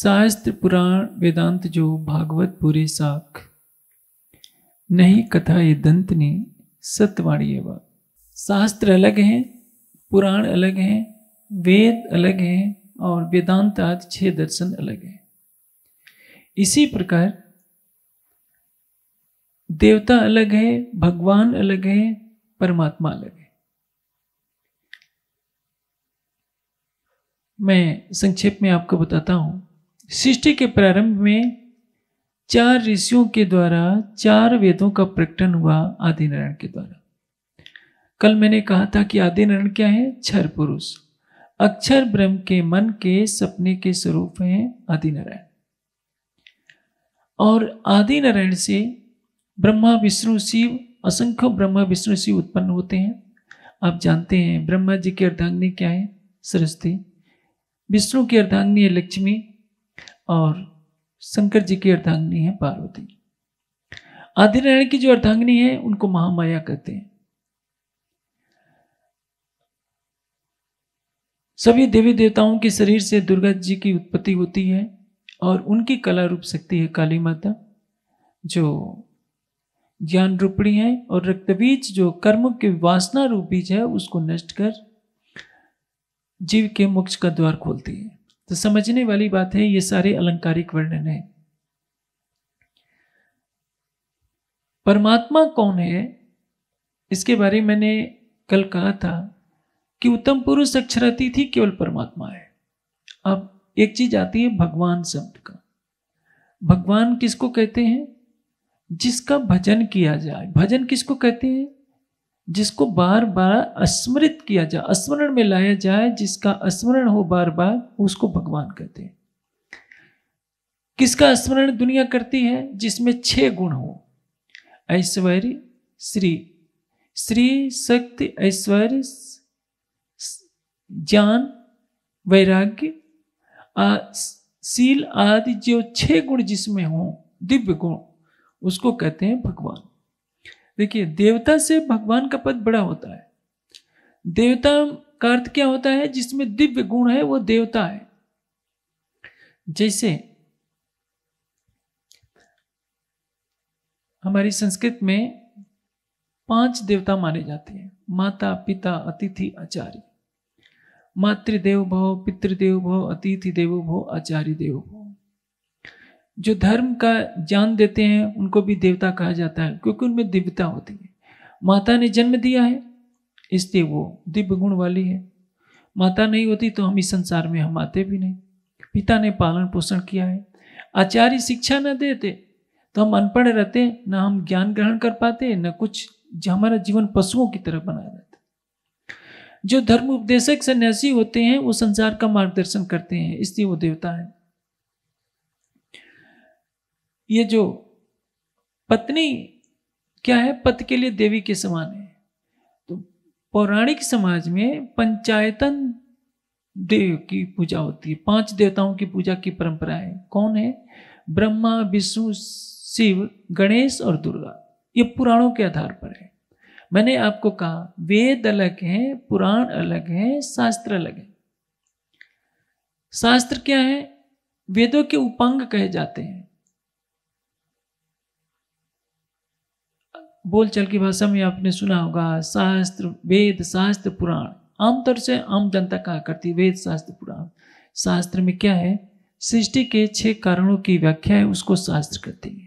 शास्त्र पुराण वेदांत जो भागवत पूरे साख नहीं कथा ये दंत ने सतवाणी बात शास्त्र अलग हैं पुराण अलग हैं वेद अलग हैं और वेदांत आदि छह दर्शन अलग हैं इसी प्रकार देवता अलग है भगवान अलग है परमात्मा अलग है मैं संक्षेप में आपको बताता हूं सृष्टि के प्रारंभ में चार ऋषियों के द्वारा चार वेदों का प्रकटन हुआ आदि नारायण के द्वारा कल मैंने कहा था कि आदि नारायण क्या है क्षर पुरुष अक्षर ब्रह्म के मन के सपने के स्वरूप हैं आदि नारायण और आदि नारायण से ब्रह्मा विष्णु शिव असंख्य ब्रह्मा विष्णु शिव उत्पन्न होते हैं आप जानते हैं ब्रह्मा जी की अर्धांग्नि क्या है सरस्वती विष्णु की अर्धांग्नि है लक्ष्मी और शंकर जी की अर्धांगनी है पार्वती आदिनारायण की जो अर्धांगनी है उनको महामाया कहते हैं सभी देवी देवताओं के शरीर से दुर्गा जी की उत्पत्ति होती है और उनकी कला रूप शक्ति है काली माता जो ज्ञान रूपणी है और रक्त बीज जो कर्म के वासना रूप बीज है उसको नष्ट कर जीव के मोक्ष का द्वार खोलती है तो समझने वाली बात है ये सारे अलंकारिक वर्णन है परमात्मा कौन है इसके बारे में मैंने कल कहा था कि उत्तम पुरुष थी केवल परमात्मा है अब एक चीज आती है भगवान शब्द का भगवान किसको कहते हैं जिसका भजन किया जाए भजन किसको कहते हैं जिसको बार बार स्मृत किया जाए स्मरण में लाया जाए जिसका स्मरण हो बार बार उसको भगवान कहते हैं किसका स्मरण दुनिया करती है जिसमें छह गुण हो ऐश्वर्य श्री श्री शक्ति ऐश्वर्य ज्ञान वैराग्य शील आदि जो छह गुण जिसमें हो दिव्य गुण उसको कहते हैं भगवान देखिए देवता से भगवान का पद बड़ा होता है देवता का अर्थ क्या होता है जिसमें दिव्य गुण है वो देवता है जैसे हमारी संस्कृत में पांच देवता माने जाते हैं माता पिता अतिथि आचार्य मातृदेव भव पितृदेव भव अतिथि देवो भव आचार्य देव भव जो धर्म का ज्ञान देते हैं उनको भी देवता कहा जाता है क्योंकि उनमें दिव्यता होती है माता ने जन्म दिया है इसलिए वो दिव्य गुण वाली है माता नहीं होती तो हम इस संसार में हम आते भी नहीं पिता ने पालन पोषण किया है आचार्य शिक्षा न देते तो हम अनपढ़ रहते न हम ज्ञान ग्रहण कर पाते न कुछ हमारा जीवन पशुओं की तरह बना रहता जो धर्म उपदेशक सन्यासी होते हैं वो संसार का मार्गदर्शन करते हैं इसलिए वो देवता है ये जो पत्नी क्या है पति के लिए देवी के समान है तो पौराणिक समाज में पंचायतन देव की पूजा होती है पांच देवताओं की पूजा की परंपरा है कौन है ब्रह्मा विष्णु शिव गणेश और दुर्गा ये पुराणों के आधार पर है मैंने आपको कहा वेद अलग है पुराण अलग है शास्त्र अलग है शास्त्र क्या है वेदों के उपांग कहे जाते हैं बोलचाल की भाषा में आपने सुना होगा शास्त्र वेद शास्त्र पुराण आमतौर से आम जनता कहा करती वेद शास्त्र पुराण शास्त्र में क्या है सृष्टि के छह कारणों की व्याख्या है उसको शास्त्र कहते हैं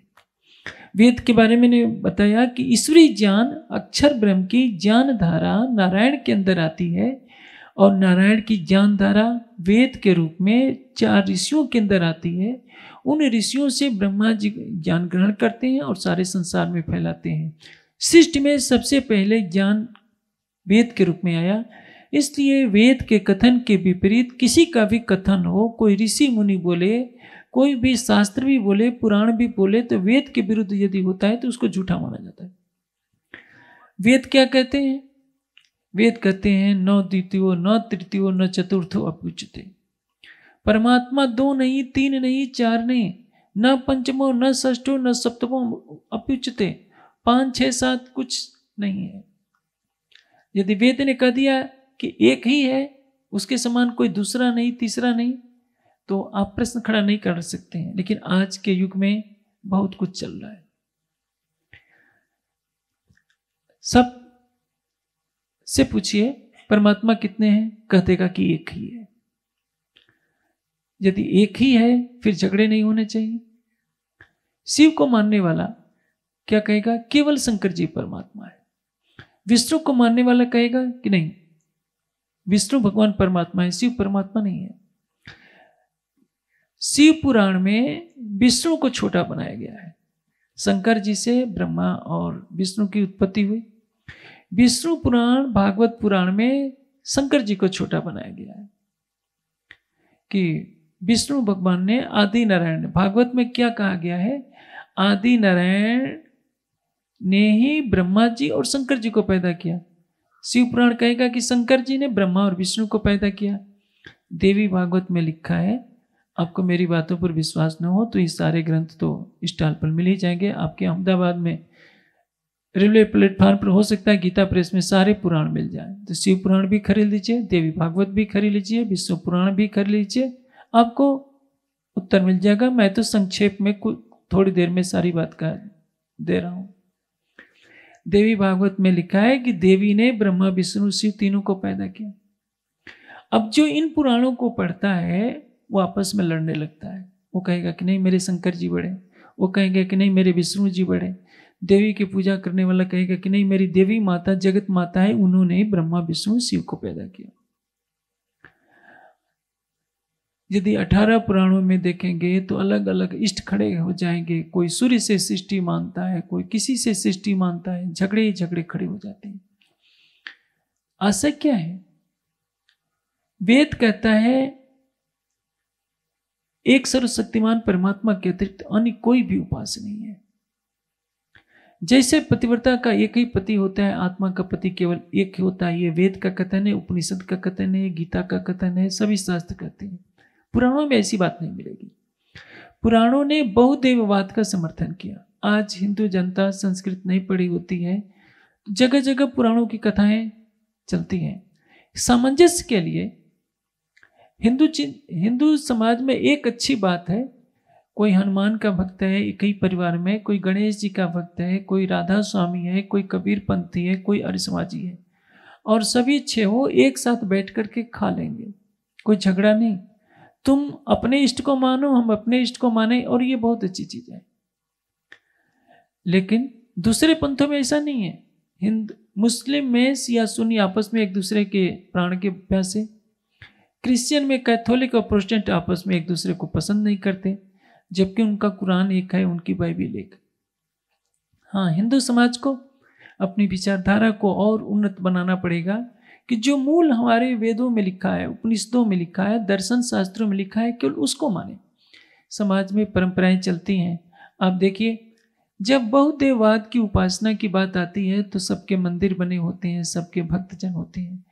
वेद के बारे में बताया कि ईश्वरी ज्ञान अक्षर ब्रह्म की ज्ञान धारा नारायण के अंदर आती है और नारायण की ज्ञान धारा वेद के रूप में चार ऋषियों के अंदर आती है उन ऋषियों से ब्रह्मा जी ज्ञान ग्रहण करते हैं और सारे संसार में फैलाते हैं सृष्टि में सबसे पहले ज्ञान वेद के रूप में आया इसलिए वेद के कथन के विपरीत किसी का भी कथन हो कोई ऋषि मुनि बोले कोई भी शास्त्र भी बोले पुराण भी बोले तो वेद के विरुद्ध यदि होता है तो उसको झूठा माना जाता है वेद क्या कहते हैं वेद कहते हैं न द्वितीय न तृतीय न चतुर्थो अपुचते परमात्मा दो नहीं तीन नहीं चार नहीं न पंचमो न ष्ठो न सप्तमो अपुचते पांच छह सात कुछ नहीं है यदि वेद ने कह दिया कि एक ही है उसके समान कोई दूसरा नहीं तीसरा नहीं तो आप प्रश्न खड़ा नहीं कर सकते हैं लेकिन आज के युग में बहुत कुछ चल रहा है सब से पूछिए परमात्मा कितने हैं कहतेगा कि एक ही है यदि एक ही है फिर झगड़े नहीं होने चाहिए शिव को मानने वाला क्या कहेगा केवल शंकर जी परमात्मा है विष्णु को मानने वाला कहेगा कि नहीं विष्णु भगवान परमात्मा है शिव परमात्मा नहीं है शिव पुराण में विष्णु को छोटा बनाया गया है शंकर जी से ब्रह्मा और विष्णु की उत्पत्ति हुई विष्णु पुराण भागवत पुराण में शंकर जी को छोटा बनाया गया है कि विष्णु भगवान ने आदि नारायण भागवत में क्या कहा गया है आदि नारायण ने ही ब्रह्मा जी और शंकर जी को पैदा किया शिव पुराण कहेगा कि शंकर जी ने ब्रह्मा और विष्णु को पैदा किया देवी भागवत में लिखा है आपको मेरी बातों पर विश्वास न हो तो ये सारे ग्रंथ तो स्टॉल पर मिल ही जाएंगे आपके अहमदाबाद में रेलवे प्लेटफार्म पर हो सकता है गीता प्रेस में सारे पुराण मिल जाए तो शिव पुराण भी खरीद लीजिए देवी भागवत भी खरीद लीजिए विष्णु पुराण भी खरीद लीजिए आपको उत्तर मिल जाएगा मैं तो संक्षेप में थोड़ी देर में सारी बात का दे रहा हूं देवी भागवत में लिखा है कि देवी ने ब्रह्मा विष्णु शिव तीनों को पैदा किया अब जो इन पुराणों को पढ़ता है वो आपस में लड़ने लगता है वो कहेगा कि नहीं मेरे शंकर जी बड़े वो कहेगा कि नहीं मेरे विष्णु जी बड़े देवी की पूजा करने वाला कहेगा कि नहीं मेरी देवी माता जगत माता है उन्होंने ब्रह्मा विष्णु शिव को पैदा किया यदि अठारह पुराणों में देखेंगे तो अलग अलग इष्ट खड़े हो जाएंगे कोई सूर्य से सृष्टि मानता है कोई किसी से सृष्टि मानता है झगड़े ही झगड़े खड़े हो जाते हैं आशा क्या है वेद कहता है एक सर्वशक्तिमान परमात्मा के अतिरिक्त अन्य कोई भी उपास नहीं है जैसे पतिव्रता का एक ही पति होता है आत्मा का पति केवल एक ही होता है ये वेद का कथन है उपनिषद का कथन है गीता का कथन है सभी शास्त्र कहते हैं पुराणों में ऐसी बात नहीं मिलेगी पुराणों ने बहुदेववाद का समर्थन किया आज हिंदू जनता संस्कृत नहीं पढ़ी होती है जगह जगह पुराणों की कथाएं चलती हैं सामंजस्य के लिए हिंदू हिंदू समाज में एक अच्छी बात है कोई हनुमान का भक्त है एक ही परिवार में कोई गणेश जी का भक्त है कोई राधा स्वामी है कोई कबीर पंथी है कोई अरिसमाजी है और सभी छह हो एक साथ बैठ करके खा लेंगे कोई झगड़ा नहीं तुम अपने इष्ट को मानो हम अपने इष्ट को माने और ये बहुत अच्छी चीज है लेकिन दूसरे पंथों में ऐसा नहीं है हिंद मुस्लिम में या सुनी आपस में एक दूसरे के प्राण के प्यासे क्रिश्चियन में कैथोलिक और प्रोस्टेंट आपस में एक दूसरे को पसंद नहीं करते जबकि उनका कुरान एक है उनकी बाइबिल एक हाँ हिंदू समाज को अपनी विचारधारा को और उन्नत बनाना पड़ेगा कि जो मूल हमारे वेदों में लिखा है उपनिषदों में लिखा है दर्शन शास्त्रों में लिखा है केवल उसको माने समाज में परंपराएं चलती हैं आप देखिए जब बहुदेववाद की उपासना की बात आती है तो सबके मंदिर बने होते हैं सबके भक्तजन होते हैं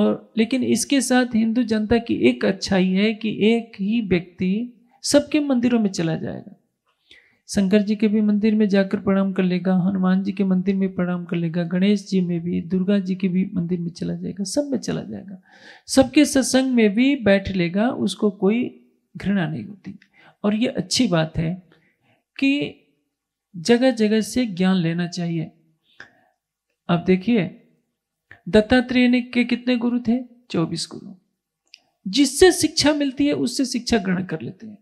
और लेकिन इसके साथ हिंदू जनता की एक अच्छाई है कि एक ही व्यक्ति सबके मंदिरों में चला जाएगा शंकर जी के भी मंदिर में जाकर प्रणाम कर लेगा हनुमान जी के मंदिर में प्रणाम कर लेगा गणेश जी में भी दुर्गा जी के भी मंदिर में चला जाएगा सब में चला जाएगा सबके सत्संग में भी बैठ लेगा उसको कोई घृणा नहीं होती और ये अच्छी बात है कि जगह जगह से ज्ञान लेना चाहिए अब देखिए दत्तात्रेय ने के कितने गुरु थे चौबीस गुरु जिससे शिक्षा मिलती है उससे शिक्षा ग्रहण कर लेते हैं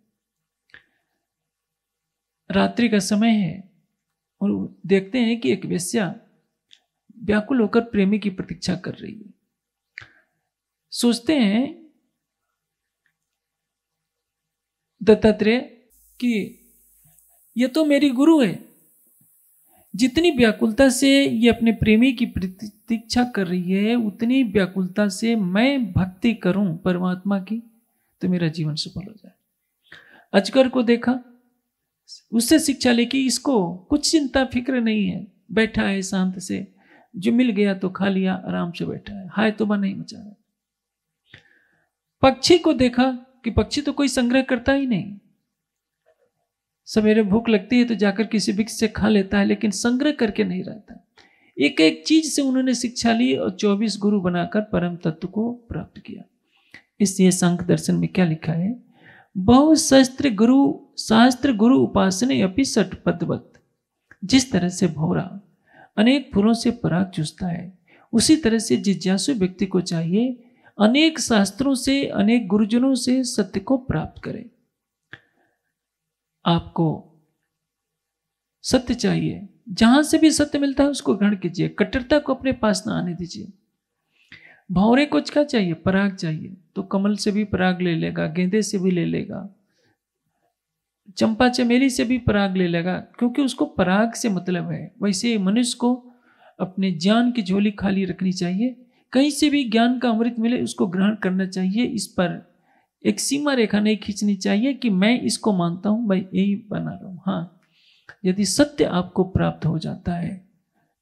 रात्रि का समय है और देखते हैं कि एक वेश्या व्याकुल होकर प्रेमी की प्रतीक्षा कर रही है सोचते हैं दत्तात्रेय कि यह तो मेरी गुरु है जितनी व्याकुलता से ये अपने प्रेमी की प्रतीक्षा कर रही है उतनी व्याकुलता से मैं भक्ति करूं परमात्मा की तो मेरा जीवन सफल हो जाए अजगर को देखा उससे शिक्षा ले कि इसको कुछ चिंता फिक्र नहीं है बैठा है शांत से जो मिल गया तो खा लिया आराम से बैठा है हाय तो नहीं मचा रहा पक्षी को देखा कि पक्षी तो कोई संग्रह करता ही नहीं सवेरे भूख लगती है तो जाकर किसी वृक्ष से खा लेता है लेकिन संग्रह करके नहीं रहता एक एक चीज से उन्होंने शिक्षा ली और 24 गुरु बनाकर परम तत्व को प्राप्त किया इसलिए संख दर्शन में क्या लिखा है बहुशस्त्र गुरु शास्त्र गुरु उपासने अपनी सटपतवत जिस तरह से भौरा अनेक फूलों से पराग चूसता है उसी तरह से जिज्ञासु व्यक्ति को चाहिए अनेक शास्त्रों से अनेक गुरुजनों से सत्य को प्राप्त करें आपको सत्य चाहिए जहां से भी सत्य मिलता है उसको ग्रहण कीजिए कट्टरता को अपने पास ना आने दीजिए भौरे को क्या चाहिए पराग चाहिए तो कमल से भी पराग ले लेगा गेंदे से भी ले लेगा चंपा चमेली से भी पराग ले लेगा क्योंकि उसको पराग से मतलब है वैसे मनुष्य को अपने ज्ञान की झोली खाली रखनी चाहिए कहीं से भी ज्ञान का अमृत मिले उसको ग्रहण करना चाहिए इस पर एक सीमा रेखा नहीं खींचनी चाहिए कि मैं इसको मानता हूँ मैं यही बना रहा हूँ हाँ यदि सत्य आपको प्राप्त हो जाता है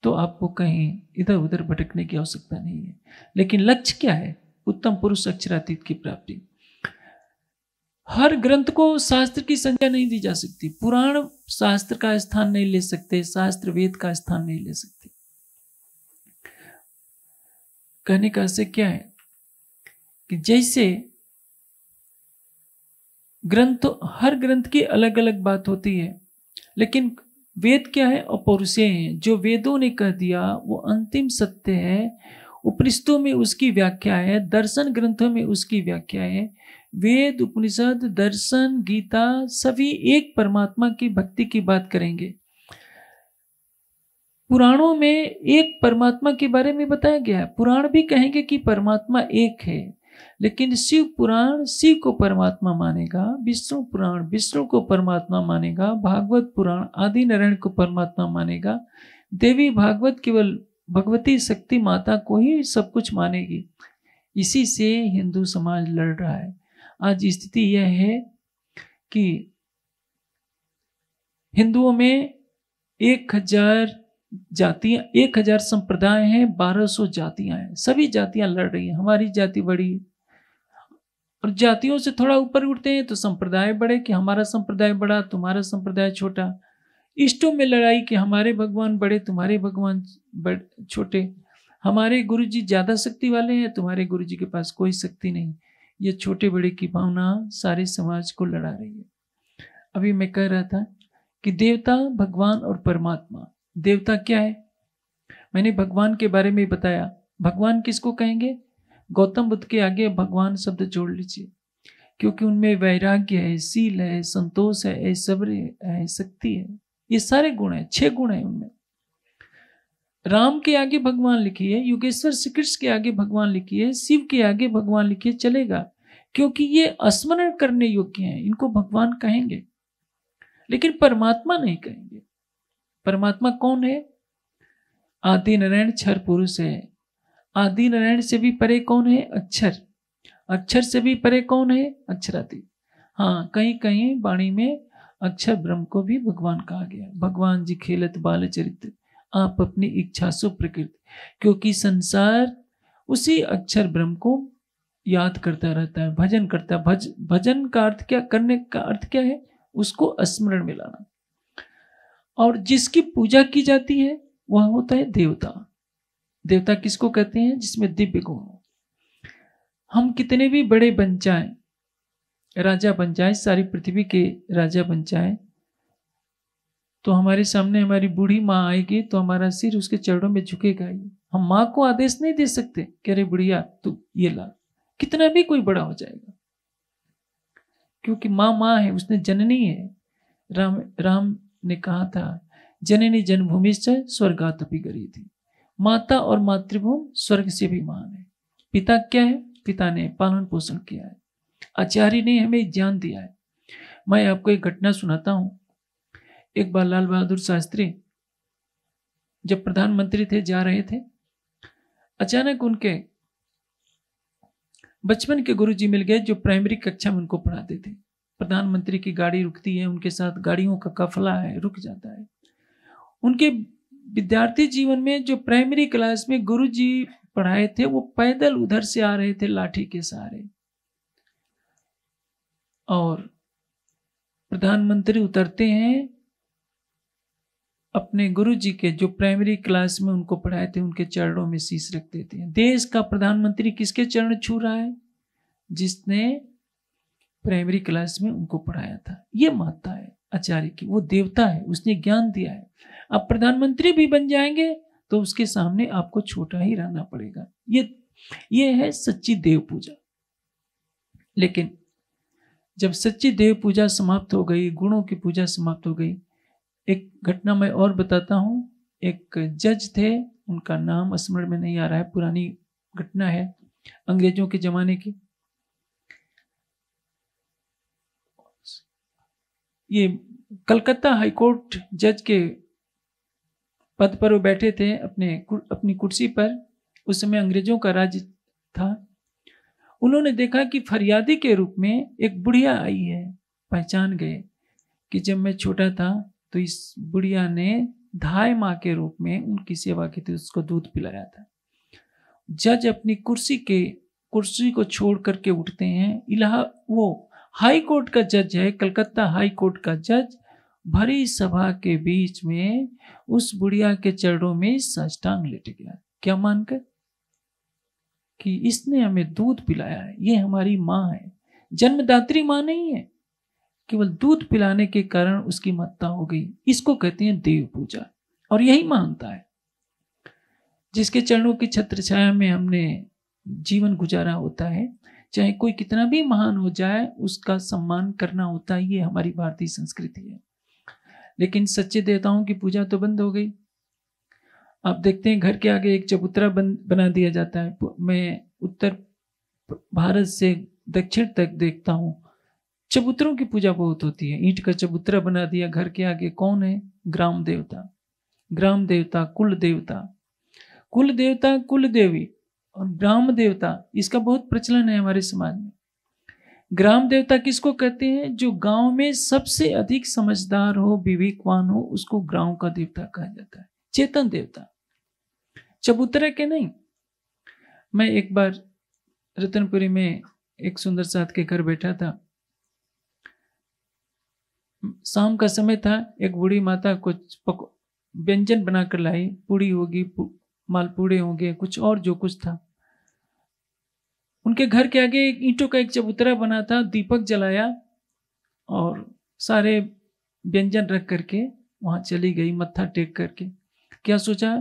तो आपको कहीं इधर उधर भटकने की आवश्यकता नहीं है लेकिन लक्ष्य क्या है उत्तम पुरुष अक्षरातीत की प्राप्ति हर ग्रंथ को शास्त्र की संज्ञा नहीं दी जा सकती पुराण शास्त्र का स्थान नहीं ले सकते शास्त्र वेद का स्थान नहीं ले सकते कहने का से क्या है कि जैसे ग्रंथ हर ग्रंथ की अलग अलग बात होती है लेकिन वेद क्या है और पौरुषे है जो वेदों ने कह दिया वो अंतिम सत्य है उपनिषदों में उसकी व्याख्या है दर्शन ग्रंथों में उसकी व्याख्या है वेद उपनिषद दर्शन गीता सभी एक परमात्मा की भक्ति की बात करेंगे पुराणों में एक परमात्मा के बारे में बताया गया है पुराण भी कहेंगे कि परमात्मा एक है लेकिन शिव पुराण शिव को परमात्मा मानेगा विष्णु पुराण विष्णु को परमात्मा मानेगा भागवत पुराण आदि नारायण को परमात्मा मानेगा देवी भागवत केवल भगवती शक्ति माता को ही सब कुछ मानेगी इसी से हिंदू समाज लड़ रहा है आज स्थिति यह है कि हिंदुओं में एक हजार जातियां एक हजार संप्रदाय हैं बारह सौ जातियां हैं सभी जातियां लड़ रही हैं हमारी जाति बड़ी और जातियों से थोड़ा ऊपर उठते हैं तो संप्रदाय बड़े कि हमारा संप्रदाय बड़ा तुम्हारा संप्रदाय छोटा इष्टों में लड़ाई कि हमारे भगवान बड़े तुम्हारे भगवान बड़े छोटे हमारे गुरु जी ज़्यादा शक्ति वाले हैं तुम्हारे गुरु जी के पास कोई शक्ति नहीं ये छोटे बड़े की भावना सारे समाज को लड़ा रही है अभी मैं कह रहा था कि देवता भगवान और परमात्मा देवता क्या है मैंने भगवान के बारे में बताया भगवान किसको कहेंगे गौतम बुद्ध के आगे भगवान शब्द जोड़ लीजिए क्योंकि उनमें वैराग्य है शील है संतोष है सब्र है शक्ति है ये सारे गुण है छह गुण है उनमें राम के आगे भगवान लिखिए युगेश्वर श्री कृष्ण के आगे भगवान लिखिए शिव के आगे भगवान लिखिए चलेगा क्योंकि ये स्मरण करने योग्य हैं इनको भगवान कहेंगे लेकिन परमात्मा नहीं कहेंगे परमात्मा कौन है आदि नारायण छर पुरुष है आदि नारायण से भी परे कौन है अक्षर अक्षर से भी परे कौन है अक्षरादि हाँ कहीं कहीं वाणी में अक्षर ब्रह्म को भी भगवान कहा गया भगवान जी खेलत बाल चरित्र आप अपनी इच्छा सो प्रकृति क्योंकि संसार उसी अक्षर ब्रह्म को याद करता रहता है भजन करता है भज भजन का अर्थ क्या करने का अर्थ क्या है उसको स्मरण में लाना और जिसकी पूजा की जाती है वह होता है देवता देवता किसको कहते हैं जिसमें दिव्य गुण हो हम कितने भी बड़े बन जाएं राजा बन जाए सारी पृथ्वी के राजा बन जाए तो हमारे सामने हमारी बूढ़ी माँ आएगी तो हमारा सिर उसके चरणों में झुकेगा ही हम माँ को आदेश नहीं दे सकते कह रहे बुढ़िया तू ये ला कितना भी कोई बड़ा हो जाएगा क्योंकि माँ माँ है उसने जननी है राम राम ने कहा था जननी जन्मभूमि से स्वर्गात भी गरी थी माता और मातृभूमि स्वर्ग से भी महान है पिता क्या है पिता ने पालन पोषण किया है आचार्य ने हमें ज्ञान दिया है मैं आपको एक घटना सुनाता हूँ एक बार लाल बहादुर शास्त्री जब प्रधानमंत्री थे जा रहे थे अचानक उनके बचपन के गुरुजी मिल गए जो प्राइमरी कक्षा में उनको पढ़ाते थे प्रधानमंत्री की गाड़ी रुकती है उनके साथ गाड़ियों का काफला है रुक जाता है उनके विद्यार्थी जीवन में जो प्राइमरी क्लास में गुरुजी पढ़ाए थे वो पैदल उधर से आ रहे थे लाठी के सहारे और प्रधानमंत्री उतरते हैं अपने गुरु जी के जो प्राइमरी क्लास में उनको पढ़ाए थे उनके चरणों में शीश रख देते हैं देश का प्रधानमंत्री किसके चरण छू रहा है जिसने प्राइमरी क्लास में उनको पढ़ाया था ये माता है आचार्य की वो देवता है उसने ज्ञान दिया है अब प्रधानमंत्री भी बन जाएंगे तो उसके सामने आपको छोटा ही रहना पड़ेगा ये ये है सच्ची देव पूजा लेकिन जब सच्ची देव पूजा समाप्त हो गई गुणों की पूजा समाप्त हो गई एक घटना मैं और बताता हूँ एक जज थे उनका नाम स्मरण में नहीं आ रहा है पुरानी घटना है अंग्रेजों के जमाने की ये कलकत्ता हाईकोर्ट जज के पद पर वो बैठे थे अपने अपनी कुर्सी पर उस समय अंग्रेजों का राज्य था उन्होंने देखा कि फरियादी के रूप में एक बुढ़िया आई है पहचान गए कि जब मैं छोटा था तो इस बुढ़िया ने धाय माँ के रूप में उनकी सेवा की थी उसको दूध पिलाया था जज अपनी कुर्सी के कुर्सी को छोड़ करके उठते हैं इलाहा वो हाई कोर्ट का जज है कलकत्ता हाई कोर्ट का जज भरी सभा के बीच में उस बुढ़िया के चरणों में साष्टांग लेट गया क्या मानकर कि इसने हमें दूध पिलाया है ये हमारी माँ है जन्मदात्री माँ नहीं है केवल दूध पिलाने के कारण उसकी महत्ता हो गई इसको कहते हैं देव पूजा और यही मानता है जिसके चरणों की छत्र छाया में हमने जीवन गुजारा होता है चाहे कोई कितना भी महान हो जाए उसका सम्मान करना होता है ये हमारी भारतीय संस्कृति है लेकिन सच्चे देवताओं की पूजा तो बंद हो गई आप देखते हैं घर के आगे एक चबूतरा बन बना दिया जाता है मैं उत्तर भारत से दक्षिण तक देखता हूँ चबूतरों की पूजा बहुत होती है ईंट का चबूतरा बना दिया घर के आगे कौन है ग्राम देवता ग्राम देवता कुल देवता कुल देवता कुल देवी और ग्राम देवता इसका बहुत प्रचलन है हमारे समाज में ग्राम देवता किसको कहते हैं जो गांव में सबसे अधिक समझदार हो विवेकवान हो उसको ग्राम का देवता कहा जाता है चेतन देवता चबूतरे के नहीं मैं एक बार रतनपुरी में एक सुंदर साथ के घर बैठा था शाम का समय था एक बूढ़ी माता कुछ व्यंजन बनाकर लाई पूड़ी होगी मालपूड़े होंगे कुछ और जो कुछ था उनके घर के आगे एक ईंटों का एक चबूतरा बना था दीपक जलाया और सारे व्यंजन रख करके वहाँ चली गई मत्था टेक करके क्या सोचा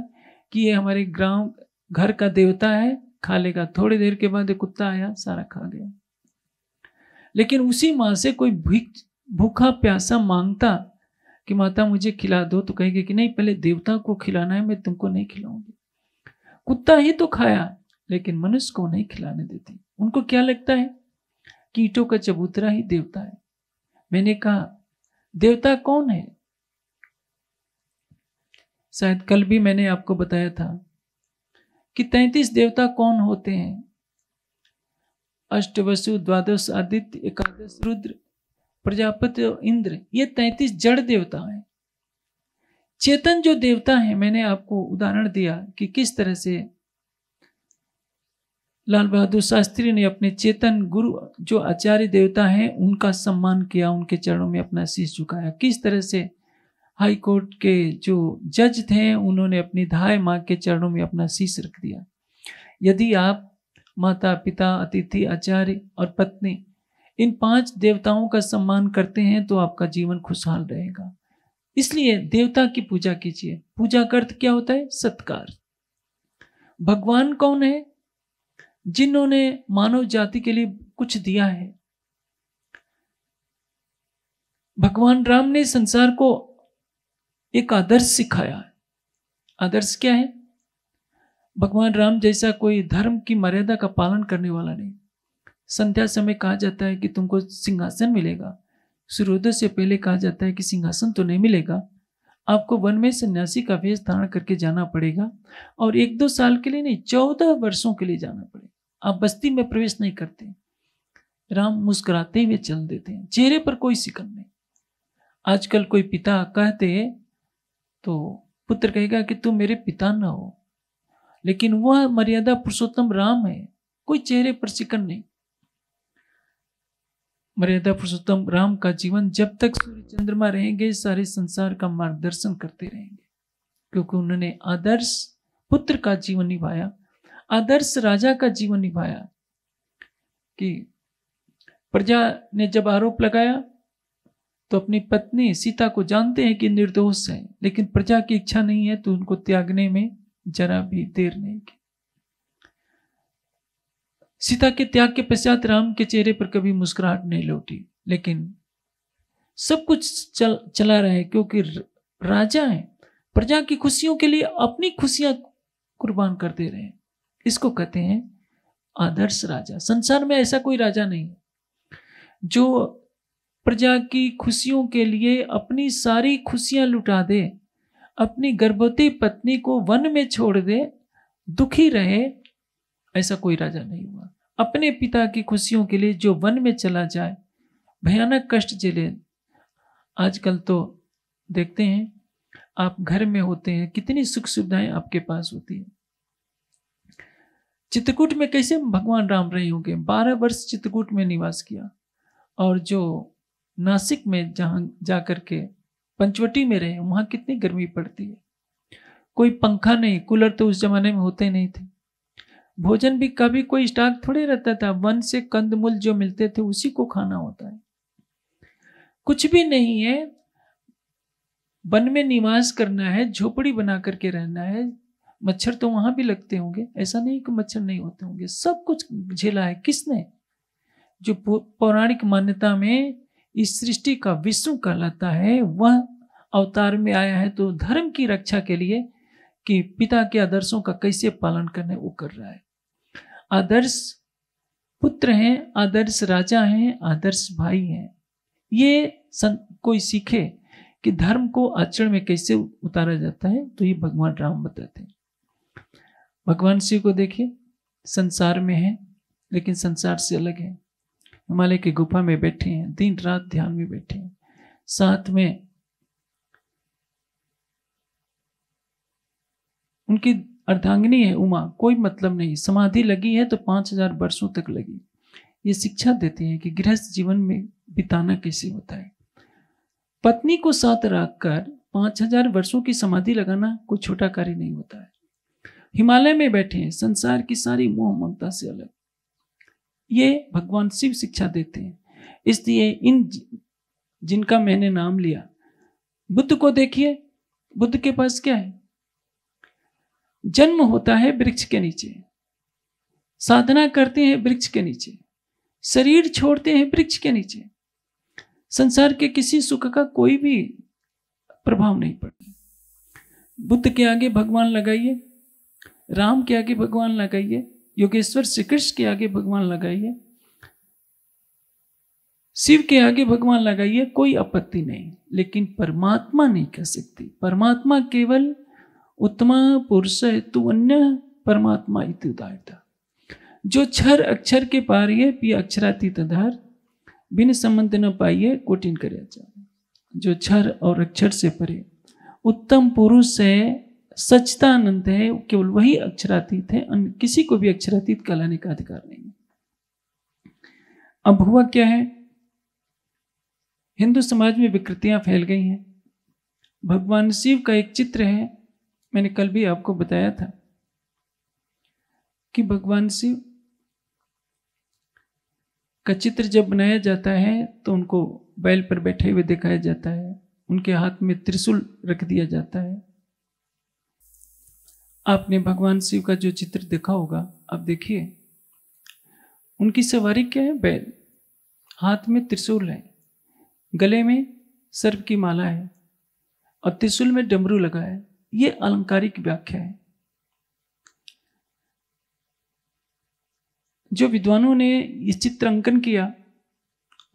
कि ये हमारे ग्राम घर का देवता है खा लेगा थोड़ी देर के बाद कुत्ता आया सारा खा गया लेकिन उसी माँ से कोई भूखा प्यासा मांगता कि माता मुझे खिला दो तो कहेगी कि नहीं पहले देवता को खिलाना है मैं तुमको नहीं खिलाऊंगी कुत्ता ही तो खाया लेकिन मनुष्य को नहीं खिलाने देती उनको क्या लगता है कीटों का चबूतरा ही देवता है मैंने कहा देवता कौन है शायद कल भी मैंने आपको बताया था कि तैतीस देवता कौन होते हैं अष्टवसु द्वादश आदित्य एकादश रुद्र प्रजापति और इंद्र ये तैतीस जड़ देवता हैं चेतन जो देवता है मैंने आपको उदाहरण दिया कि किस तरह से लाल बहादुर शास्त्री ने अपने चेतन गुरु जो आचार्य देवता हैं उनका सम्मान किया उनके चरणों में अपना शीश झुकाया किस तरह से हाई कोर्ट के जो जज थे उन्होंने अपनी धाय माँ के चरणों में अपना शीश रख दिया यदि आप माता पिता अतिथि आचार्य और पत्नी इन पांच देवताओं का सम्मान करते हैं तो आपका जीवन खुशहाल रहेगा इसलिए देवता की पूजा कीजिए पूजा का अर्थ क्या होता है सत्कार भगवान कौन है जिन्होंने मानव जाति के लिए कुछ दिया है भगवान राम ने संसार को एक आदर्श सिखाया है आदर्श क्या है भगवान राम जैसा कोई धर्म की मर्यादा का पालन करने वाला नहीं संध्या समय कहा जाता है कि तुमको सिंहासन मिलेगा सूर्योदय से पहले कहा जाता है कि सिंहासन तो नहीं मिलेगा आपको वन में सन्यासी का वेश धारण करके जाना पड़ेगा और एक दो साल के लिए नहीं चौदह वर्षों के लिए जाना पड़ेगा आप बस्ती में प्रवेश नहीं करते राम मुस्कुराते हुए चल देते हैं चेहरे पर कोई सिकन नहीं आजकल कोई पिता कहते हैं तो पुत्र कहेगा कि तुम मेरे पिता ना हो लेकिन वह मर्यादा पुरुषोत्तम राम है कोई चेहरे पर चिकन नहीं मर्यादा पुरुषोत्तम राम का जीवन जब तक सूर्य चंद्रमा रहेंगे सारे संसार का मार्गदर्शन करते रहेंगे क्योंकि उन्होंने आदर्श पुत्र का जीवन निभाया आदर्श राजा का जीवन निभाया कि प्रजा ने जब आरोप लगाया तो अपनी पत्नी सीता को जानते हैं कि निर्दोष है लेकिन प्रजा की इच्छा नहीं है तो उनको त्यागने में जरा भी देर नहीं की सीता के त्याग के पश्चात राम के चेहरे पर कभी मुस्कुराहट नहीं लौटी लेकिन सब कुछ चल चला रहा है क्योंकि राजा है प्रजा की खुशियों के लिए अपनी खुशियां कुर्बान कर दे रहे हैं इसको कहते हैं आदर्श राजा संसार में ऐसा कोई राजा नहीं जो प्रजा की खुशियों के लिए अपनी सारी खुशियां लुटा दे अपनी गर्भवती पत्नी को वन में छोड़ दे दुखी रहे ऐसा कोई राजा नहीं हुआ अपने पिता की खुशियों के लिए जो वन में चला जाए भयानक कष्ट झेले आजकल तो देखते हैं आप घर में होते हैं कितनी सुख सुविधाएं आपके पास होती है चित्रकूट में कैसे भगवान राम रहे होंगे बारह वर्ष चित्रकूट में निवास किया और जो नासिक में जहाँ जा कर के पंचवटी में रहे वहाँ कितनी गर्मी पड़ती है कोई पंखा नहीं कूलर तो उस जमाने में होते नहीं थे भोजन भी कभी कोई स्टॉक थोड़े रहता था वन से कंदमूल जो मिलते थे उसी को खाना होता है कुछ भी नहीं है वन में निवास करना है झोपड़ी बना करके रहना है मच्छर तो वहां भी लगते होंगे ऐसा नहीं कि मच्छर नहीं होते होंगे सब कुछ झेला है किसने जो पौराणिक मान्यता में इस सृष्टि का विष्णु कहलाता है वह अवतार में आया है तो धर्म की रक्षा के लिए कि पिता के आदर्शों का कैसे पालन करना वो कर रहा है आदर्श पुत्र हैं आदर्श राजा हैं आदर्श भाई हैं ये सं, कोई सीखे कि धर्म को आचरण में कैसे उतारा जाता है तो ये भगवान राम बताते हैं भगवान शिव को देखिए संसार में है लेकिन संसार से अलग है हिमालय की गुफा में बैठे हैं दिन रात ध्यान में बैठे हैं साथ में उनकी अर्धांगिनी है उमा कोई मतलब नहीं समाधि लगी है तो पांच हजार वर्षो तक लगी ये शिक्षा देती है कि गृहस्थ जीवन में बिताना कैसे होता है पत्नी को साथ रखकर पांच हजार वर्षों की समाधि लगाना कोई छोटा कार्य नहीं होता है हिमालय में बैठे हैं संसार की सारी मोह ममता से अलग ये भगवान शिव शिक्षा देते हैं इसलिए इन जिनका मैंने नाम लिया बुद्ध को देखिए बुद्ध के पास क्या है जन्म होता है वृक्ष के नीचे साधना करते हैं वृक्ष के नीचे शरीर छोड़ते हैं वृक्ष के नीचे संसार के किसी सुख का कोई भी प्रभाव नहीं पड़ता बुद्ध के आगे भगवान लगाइए राम के आगे भगवान लगाइए योगेश्वर श्री कृष्ण के आगे भगवान लगाइए शिव के आगे भगवान लगाइए कोई आपत्ति नहीं लेकिन परमात्मा नहीं कह सकती परमात्मा केवल उत्तमा पुरुष हेतु अन्य परमात्मा इति उदारता जो क्षर अक्षर के पारिये पी अक्षरातीत आधार बिन संबंध न पाइये कोटिन कर जो क्षर और अक्षर से परे उत्तम पुरुष है सचतानंद है केवल वही अक्षरातीत है अन्य किसी को भी अक्षरातीत कहलाने का अधिकार नहीं है अब हुआ क्या है हिंदू समाज में विकृतियां फैल गई हैं भगवान शिव का एक चित्र है मैंने कल भी आपको बताया था कि भगवान शिव का चित्र जब बनाया जाता है तो उनको बैल पर बैठे हुए दिखाया जाता है उनके हाथ में त्रिशूल रख दिया जाता है आपने भगवान शिव का जो चित्र देखा होगा आप देखिए उनकी सवारी क्या है बैल हाथ में त्रिशूल है गले में सर्प की माला है और त्रिशूल में डमरू लगा है ये अलंकारिक व्याख्या है जो विद्वानों ने इस चित्र अंकन किया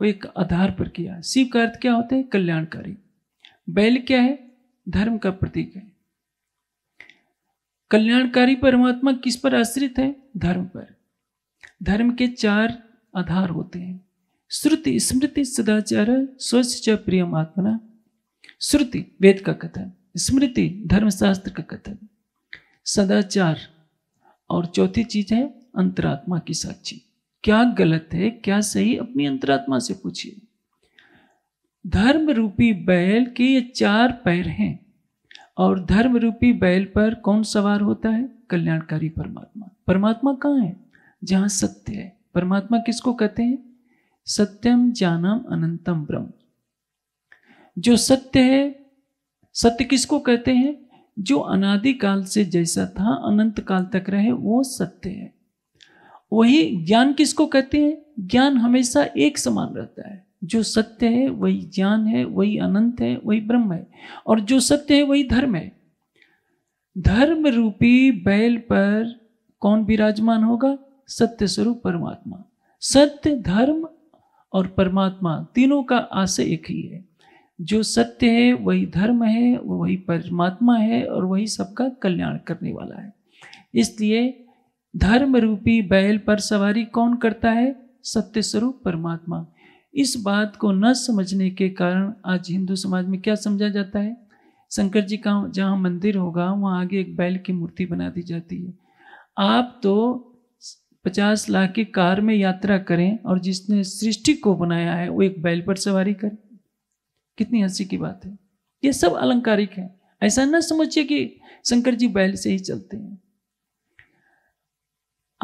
वो एक आधार पर किया शिव का अर्थ क्या होता है कल्याणकारी बैल क्या है धर्म का प्रतीक है कल्याणकारी परमात्मा किस पर आश्रित है धर्म पर धर्म के चार आधार होते हैं श्रुति स्मृति सदाचार स्वच्छ च प्रियम आत्मना श्रुति वेद का कथन स्मृति धर्मशास्त्र का कथन सदाचार और चौथी चीज है अंतरात्मा की साक्षी क्या गलत है क्या सही अपनी अंतरात्मा से पूछिए धर्म रूपी बैल के ये चार पैर हैं और धर्म रूपी बैल पर कौन सवार होता है कल्याणकारी परमात्मा परमात्मा कहाँ है जहाँ सत्य है परमात्मा किसको कहते हैं सत्यम जानम अनंतम ब्रह्म जो सत्य है सत्य किसको कहते हैं जो अनादि काल से जैसा था अनंत काल तक रहे वो सत्य है वही ज्ञान किसको कहते हैं ज्ञान हमेशा एक समान रहता है जो सत्य है वही ज्ञान है वही अनंत है वही ब्रह्म है और जो सत्य है वही धर्म है धर्म रूपी बैल पर कौन विराजमान होगा सत्य स्वरूप परमात्मा सत्य धर्म और परमात्मा तीनों का आशय एक ही है जो सत्य है वही धर्म है वही परमात्मा है और वही सबका कल्याण करने वाला है इसलिए धर्म रूपी बैल पर सवारी कौन करता है सत्य स्वरूप परमात्मा इस बात को न समझने के कारण आज हिंदू समाज में क्या समझा जाता है शंकर जी का जहाँ मंदिर होगा वहाँ आगे एक बैल की मूर्ति बना दी जाती है आप तो पचास लाख की कार में यात्रा करें और जिसने सृष्टि को बनाया है वो एक बैल पर सवारी करें कितनी हंसी की बात है ये सब अलंकारिक है ऐसा ना समझिए कि शंकर जी बैल से ही चलते हैं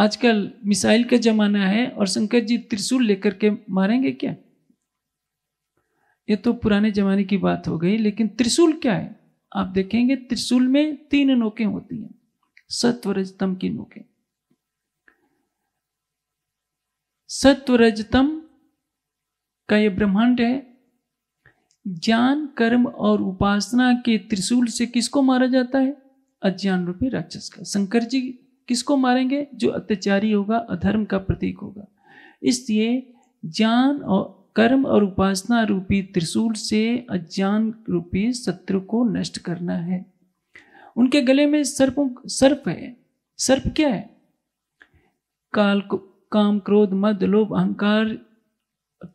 आजकल मिसाइल का जमाना है और शंकर जी त्रिशूल लेकर के मारेंगे क्या ये तो पुराने जमाने की बात हो गई लेकिन त्रिशूल क्या है आप देखेंगे त्रिशूल में तीन नोकें होती हैं सत्वरजतम की नोकें सत्वरजतम का यह ब्रह्मांड है ज्ञान कर्म और उपासना के त्रिशूल से किसको मारा जाता है अज्ञान रूपी राक्षस का शंकर जी किसको मारेंगे जो अत्याचारी होगा अधर्म का प्रतीक होगा इसलिए ज्ञान और कर्म और उपासना रूपी त्रिशूल से अज्ञान रूपी शत्रु को नष्ट करना है उनके गले में सर्पों सर्प है सर्प क्या है काल को काम क्रोध मद लोभ अहंकार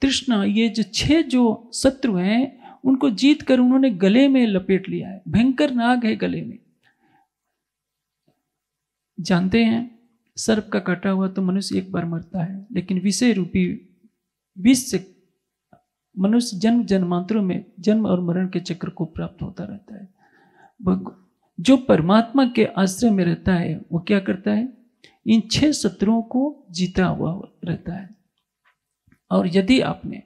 तृष्णा ये जो छह जो शत्रु हैं उनको जीत कर उन्होंने गले में लपेट लिया है भयंकर नाग है गले में जानते हैं सर्प का कटा हुआ तो मनुष्य एक बार मरता है लेकिन विषय रूपी विष से मनुष्य जन्म जन्मांतरों में जन्म और मरण के चक्र को प्राप्त होता रहता है जो परमात्मा के आश्रय में रहता है वो क्या करता है इन छह शत्रुओं को जीता हुआ रहता है और यदि आपने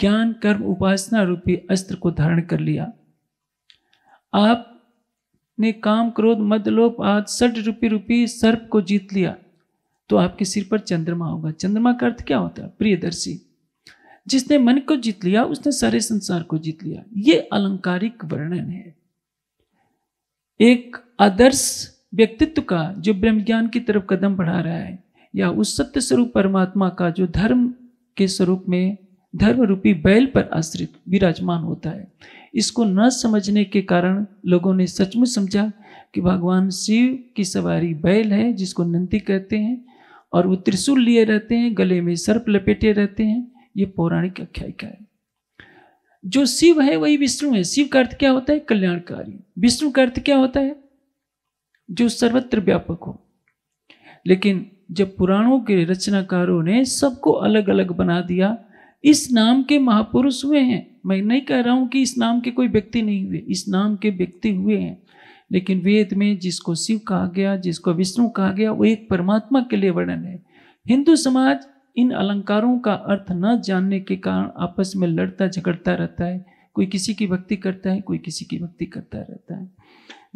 ज्ञान कर्म उपासना रूपी अस्त्र को धारण कर लिया आप ने काम क्रोध मदलोप आज सठ रूपी रूपी सर्प को जीत लिया तो आपके सिर पर चंद्रमा होगा चंद्रमा का अर्थ क्या होता है प्रियदर्शी जिसने मन को जीत लिया उसने सारे संसार को जीत लिया ये अलंकारिक वर्णन है एक आदर्श व्यक्तित्व का जो ब्रह्म ज्ञान की तरफ कदम बढ़ा रहा है या उस सत्य स्वरूप परमात्मा का जो धर्म के स्वरूप में धर्म रूपी बैल पर आश्रित विराजमान होता है इसको न समझने के कारण लोगों ने सचमुच समझा कि भगवान शिव की सवारी बैल है जिसको नंदी कहते हैं और वो त्रिशूल लिए रहते हैं गले में सर्प लपेटे रहते हैं ये पौराणिक आख्यायिका है जो शिव है वही विष्णु है शिव का अर्थ क्या होता है कल्याणकारी विष्णु का अर्थ क्या होता है जो सर्वत्र व्यापक हो लेकिन जब पुराणों के रचनाकारों ने सबको अलग अलग बना दिया इस नाम के महापुरुष हुए हैं मैं नहीं कह रहा हूं कि इस नाम के कोई व्यक्ति नहीं हुए इस नाम के व्यक्ति हुए हैं लेकिन वेद में जिसको शिव कहा गया जिसको विष्णु कहा गया वो एक परमात्मा के लिए वर्णन है हिंदू समाज इन अलंकारों का अर्थ न जानने के कारण आपस में लड़ता झगड़ता रहता है कोई किसी की भक्ति करता है कोई किसी की भक्ति करता रहता है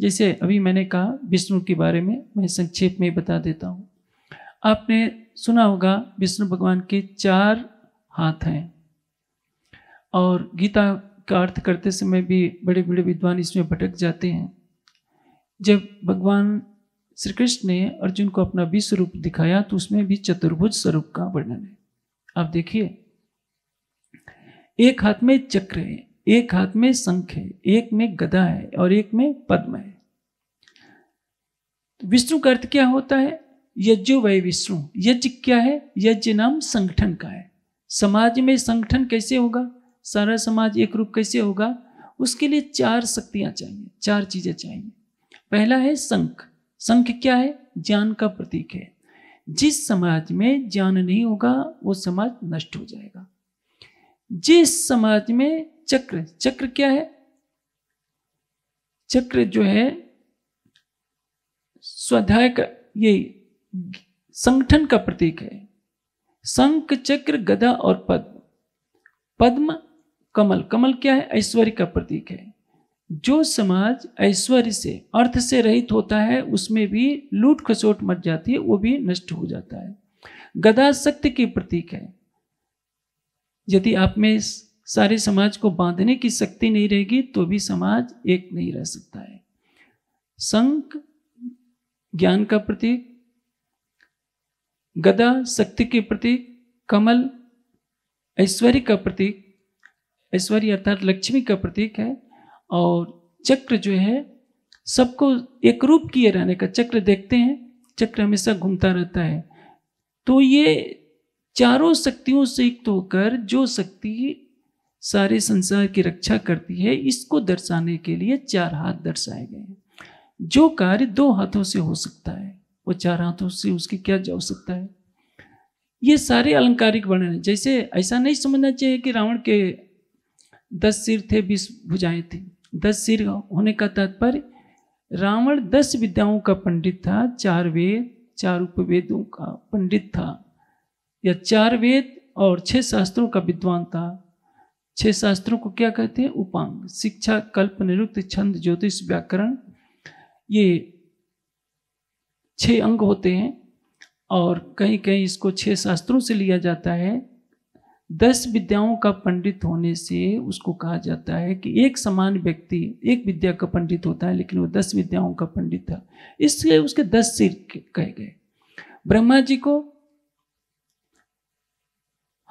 जैसे अभी मैंने कहा विष्णु के बारे में मैं संक्षेप में बता देता हूँ आपने सुना होगा विष्णु भगवान के चार हाथ हैं और गीता का अर्थ करते समय भी बड़े बड़े विद्वान इसमें भटक जाते हैं जब भगवान श्री कृष्ण ने अर्जुन को अपना विश्व रूप दिखाया तो उसमें भी चतुर्भुज स्वरूप का वर्णन है आप देखिए एक हाथ में चक्र है एक हाथ में शंख है एक में गदा है और एक में पद्म है तो विष्णु का अर्थ क्या होता है यज्ञो वै विष्णु यज्ञ क्या है यज्ञ नाम संगठन का है समाज में संगठन कैसे होगा सारा समाज एक रूप कैसे होगा उसके लिए चार शक्तियां चाहिए चार चीज़ें चाहिए पहला है संख संख क्या है ज्ञान का प्रतीक है जिस समाज में ज्ञान नहीं होगा वो समाज नष्ट हो जाएगा जिस समाज में चक्र चक्र क्या है चक्र जो है स्वाध्याय का ये संगठन का प्रतीक है संक चक्र गदा और पद्म पद्म कमल कमल क्या है ऐश्वर्य का प्रतीक है जो समाज ऐश्वर्य से अर्थ से रहित होता है उसमें भी लूट खसोट मच जाती है वो भी नष्ट हो जाता है गदा शक्ति की प्रतीक है यदि आप में सारे समाज को बांधने की शक्ति नहीं रहेगी तो भी समाज एक नहीं रह सकता है संक ज्ञान का प्रतीक गदा शक्ति के प्रतीक कमल ऐश्वर्य का प्रतीक ऐश्वर्य अर्थात लक्ष्मी का प्रतीक है और चक्र जो है सबको एक रूप किए रहने का चक्र देखते हैं चक्र हमेशा घूमता रहता है तो ये चारों शक्तियों से युक्त होकर जो शक्ति सारे संसार की रक्षा करती है इसको दर्शाने के लिए चार हाथ दर्शाए गए हैं जो कार्य दो हाथों से हो सकता है वो चाह रहा था उससे उसकी क्या जा सकता है ये सारे अलंकारिक वर्णन है जैसे ऐसा नहीं समझना चाहिए कि रावण के दस सिर थे बीस भुजाएं थी दस सिर होने का तात्पर्य रावण दस विद्याओं का पंडित था चार वेद चार उपवेदों का पंडित था या चार वेद और छह शास्त्रों का विद्वान था छह शास्त्रों को क्या कहते हैं उपांग शिक्षा कल्प निरुक्त छंद ज्योतिष व्याकरण ये छह अंग होते हैं और कहीं कहीं इसको छह शास्त्रों से लिया जाता है दस विद्याओं का पंडित होने से उसको कहा जाता है कि एक समान व्यक्ति एक विद्या का पंडित होता है लेकिन वो दस विद्याओं का पंडित था इसलिए उसके दस सिर कहे गए ब्रह्मा जी को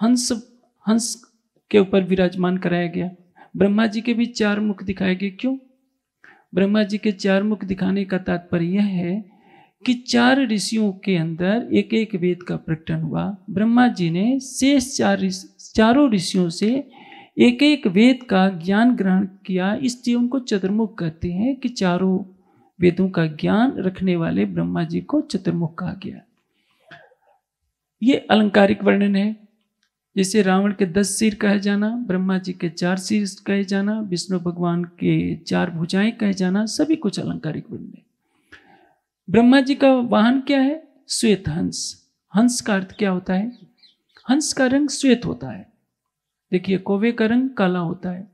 हंस हंस के ऊपर विराजमान कराया गया ब्रह्मा जी के भी चार मुख दिखाए गए क्यों ब्रह्मा जी के चार मुख दिखाने का तात्पर्य यह है कि चार ऋषियों के अंदर एक एक वेद का प्रकटन हुआ ब्रह्मा जी ने शेष चार चारों ऋषियों से एक एक वेद का ज्ञान ग्रहण किया इसलिए उनको चतुर्मुख कहते हैं कि चारों वेदों का ज्ञान रखने वाले ब्रह्मा जी को चतुर्मुख कहा गया ये अलंकारिक वर्णन है जैसे रावण के दस सिर कहे जाना ब्रह्मा जी के चार सिर कहे जाना विष्णु भगवान के चार भुजाएं कहे जाना सभी कुछ अलंकारिक वर्णन है ब्रह्मा जी का वाहन क्या है श्वेत हंस हंस का अर्थ क्या होता है हंस का रंग श्वेत होता है देखिए कोवे का रंग काला होता है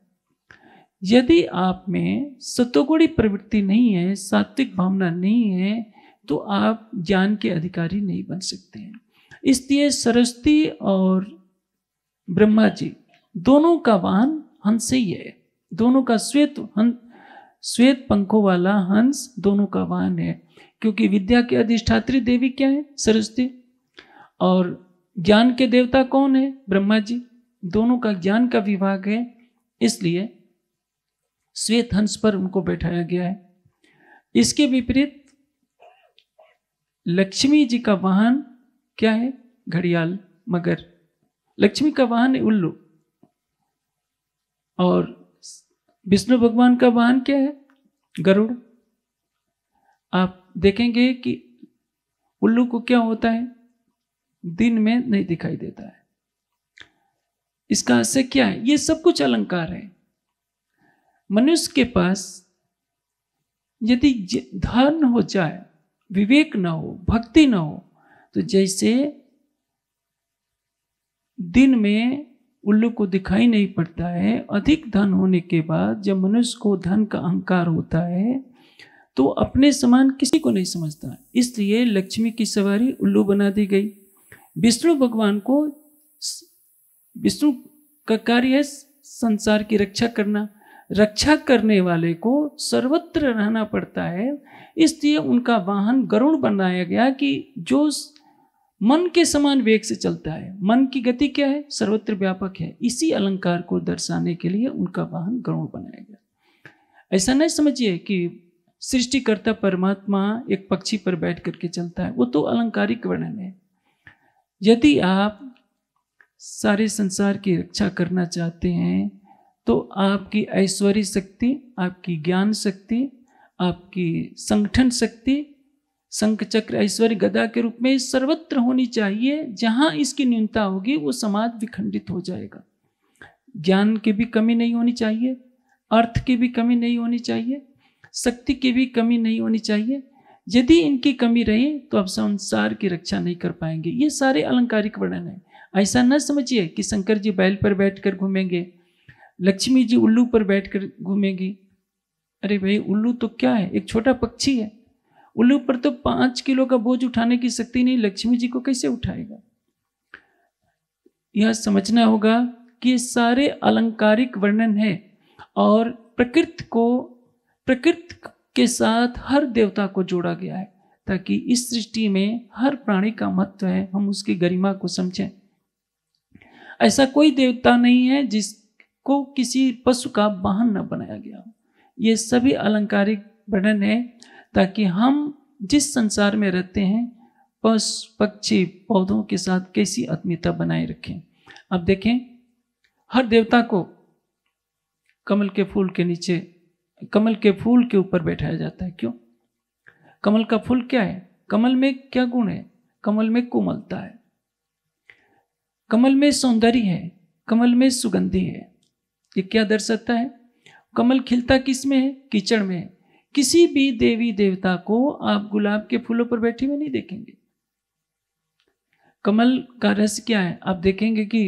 यदि आप में सतोगुणी प्रवृत्ति नहीं है सात्विक भावना नहीं है तो आप ज्ञान के अधिकारी नहीं बन सकते हैं इसलिए सरस्वती और ब्रह्मा जी दोनों का वाहन हंस ही है दोनों का श्वेत हंस श्वेत पंखों वाला हंस दोनों का वाहन है क्योंकि विद्या की अधिष्ठात्री देवी क्या है सरस्वती और ज्ञान के देवता कौन है ब्रह्मा जी दोनों का ज्ञान का विभाग है इसलिए श्वेत हंस पर उनको बैठाया गया है इसके विपरीत लक्ष्मी जी का वाहन क्या है घड़ियाल मगर लक्ष्मी का वाहन है उल्लू और विष्णु भगवान का वाहन क्या है गरुड़ आप देखेंगे कि उल्लू को क्या होता है दिन में नहीं दिखाई देता है इसका आशय क्या है ये सब कुछ अलंकार है मनुष्य के पास यदि धन हो जाए विवेक ना हो भक्ति ना हो तो जैसे दिन में उल्लू को दिखाई नहीं पड़ता है अधिक धन होने के बाद जब मनुष्य को धन का अहंकार होता है तो अपने समान किसी को नहीं समझता इसलिए लक्ष्मी की सवारी उल्लू बना दी गई विष्णु भगवान को विष्णु का कार्य है संसार की रक्षा करना रक्षा करने वाले को सर्वत्र रहना पड़ता है इसलिए उनका वाहन गरुण बनाया गया कि जो मन के समान वेग से चलता है मन की गति क्या है सर्वत्र व्यापक है इसी अलंकार को दर्शाने के लिए उनका वाहन गरुण बनाया गया ऐसा नहीं समझिए कि सृष्टिकर्ता परमात्मा एक पक्षी पर बैठ करके चलता है वो तो अलंकारिक वर्णन है यदि आप सारे संसार की रक्षा करना चाहते हैं तो आपकी ऐश्वर्य शक्ति आपकी ज्ञान शक्ति आपकी संगठन शक्ति संघ चक्र ऐश्वर्य गदा के रूप में सर्वत्र होनी चाहिए जहाँ इसकी न्यूनता होगी वो समाज विखंडित हो जाएगा ज्ञान की भी कमी नहीं होनी चाहिए अर्थ की भी कमी नहीं होनी चाहिए शक्ति की भी कमी नहीं होनी चाहिए यदि इनकी कमी रही तो आप संसार की रक्षा नहीं कर पाएंगे ये सारे अलंकारिक वर्णन है ऐसा न समझिए कि शंकर जी बैल पर बैठकर घूमेंगे लक्ष्मी जी उल्लू पर बैठकर घूमेंगी अरे भाई उल्लू तो क्या है एक छोटा पक्षी है उल्लू पर तो पांच किलो का बोझ उठाने की शक्ति नहीं लक्ष्मी जी को कैसे उठाएगा यह समझना होगा कि सारे अलंकारिक वर्णन है और प्रकृति को प्रकृति के साथ हर देवता को जोड़ा गया है ताकि इस सृष्टि में हर प्राणी का महत्व है हम उसकी गरिमा को समझें ऐसा कोई देवता नहीं है जिसको किसी पशु का वाहन न बनाया गया ये सभी अलंकारिक वर्णन है ताकि हम जिस संसार में रहते हैं पशु पक्षी पौधों के साथ कैसी आत्मीयता बनाए रखें अब देखें हर देवता को कमल के फूल के नीचे कमल के फूल के ऊपर बैठाया जाता है क्यों कमल का फूल क्या है कमल में क्या गुण है कमल में कोमलता है कमल में सौंदर्य है कमल में सुगंधी है ये क्या दर्शाता है कमल खिलता किस में है कीचड़ में है किसी भी देवी देवता को आप गुलाब के फूलों पर बैठे हुए नहीं देखेंगे कमल का रस क्या है आप देखेंगे कि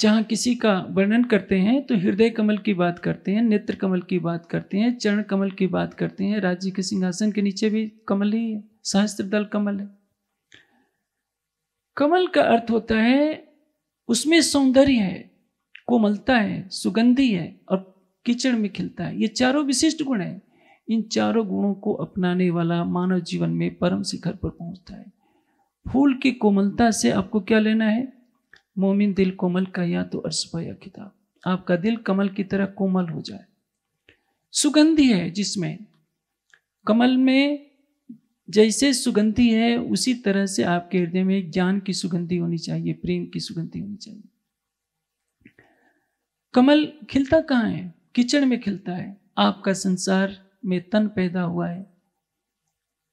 जहाँ किसी का वर्णन करते हैं तो हृदय कमल की बात करते हैं नेत्र कमल की बात करते हैं चरण कमल की बात करते हैं राज्य के सिंहासन के नीचे भी कमल ही है सहस्त्र दल कमल है कमल का अर्थ होता है उसमें सौंदर्य है कोमलता है सुगंधी है और कीचड़ में खिलता है ये चारों विशिष्ट गुण है इन चारों गुणों को अपनाने वाला मानव जीवन में परम शिखर पर पहुंचता है फूल की कोमलता से आपको क्या लेना है मोमिन दिल कोमल का या तो या किताब आपका दिल कमल की तरह कोमल हो जाए सुगंधि है जिसमें कमल में जैसे सुगंधि है उसी तरह से आपके हृदय में ज्ञान की सुगंधि होनी चाहिए प्रेम की सुगंधी होनी चाहिए कमल खिलता कहाँ है किचड़ में खिलता है आपका संसार में तन पैदा हुआ है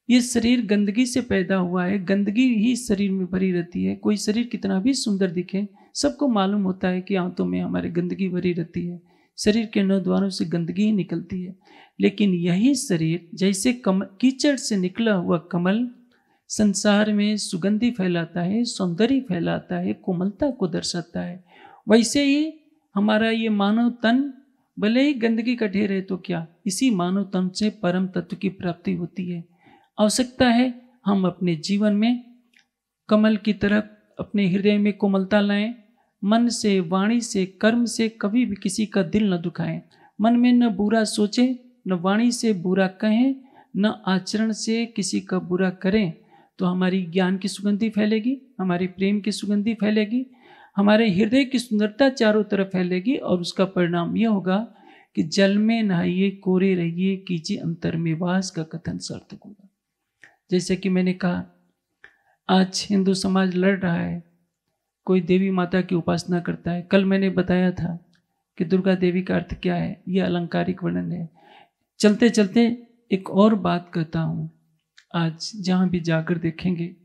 ये शरीर गंदगी से पैदा हुआ है गंदगी ही शरीर में भरी रहती है कोई शरीर कितना भी सुंदर दिखे सबको मालूम होता है कि आंतों में हमारे गंदगी भरी रहती है शरीर के नौ द्वारों से गंदगी ही निकलती है लेकिन यही शरीर जैसे कम कीचड़ से निकला हुआ कमल संसार में सुगंधी फैलाता है सौंदर्य फैलाता है कोमलता को दर्शाता है वैसे ही हमारा ये मानव तन भले ही गंदगी का ढेर है तो क्या इसी मानव तन से परम तत्व की प्राप्ति होती है आवश्यकता है हम अपने जीवन में कमल की तरह अपने हृदय में कोमलता लाएं मन से वाणी से कर्म से कभी भी किसी का दिल न दुखाएं मन में न बुरा सोचें न वाणी से बुरा कहें न आचरण से किसी का बुरा करें तो हमारी ज्ञान की सुगंधी फैलेगी हमारे प्रेम की सुगंधी फैलेगी हमारे हृदय की सुंदरता चारों तरफ फैलेगी और उसका परिणाम यह होगा कि जल में नहाइए कोरे रहिए कीजिए अंतर में वास का कथन सार्थक होगा जैसे कि मैंने कहा आज हिंदू समाज लड़ रहा है कोई देवी माता की उपासना करता है कल मैंने बताया था कि दुर्गा देवी का अर्थ क्या है यह अलंकारिक वर्णन है चलते चलते एक और बात कहता हूँ आज जहाँ भी जाकर देखेंगे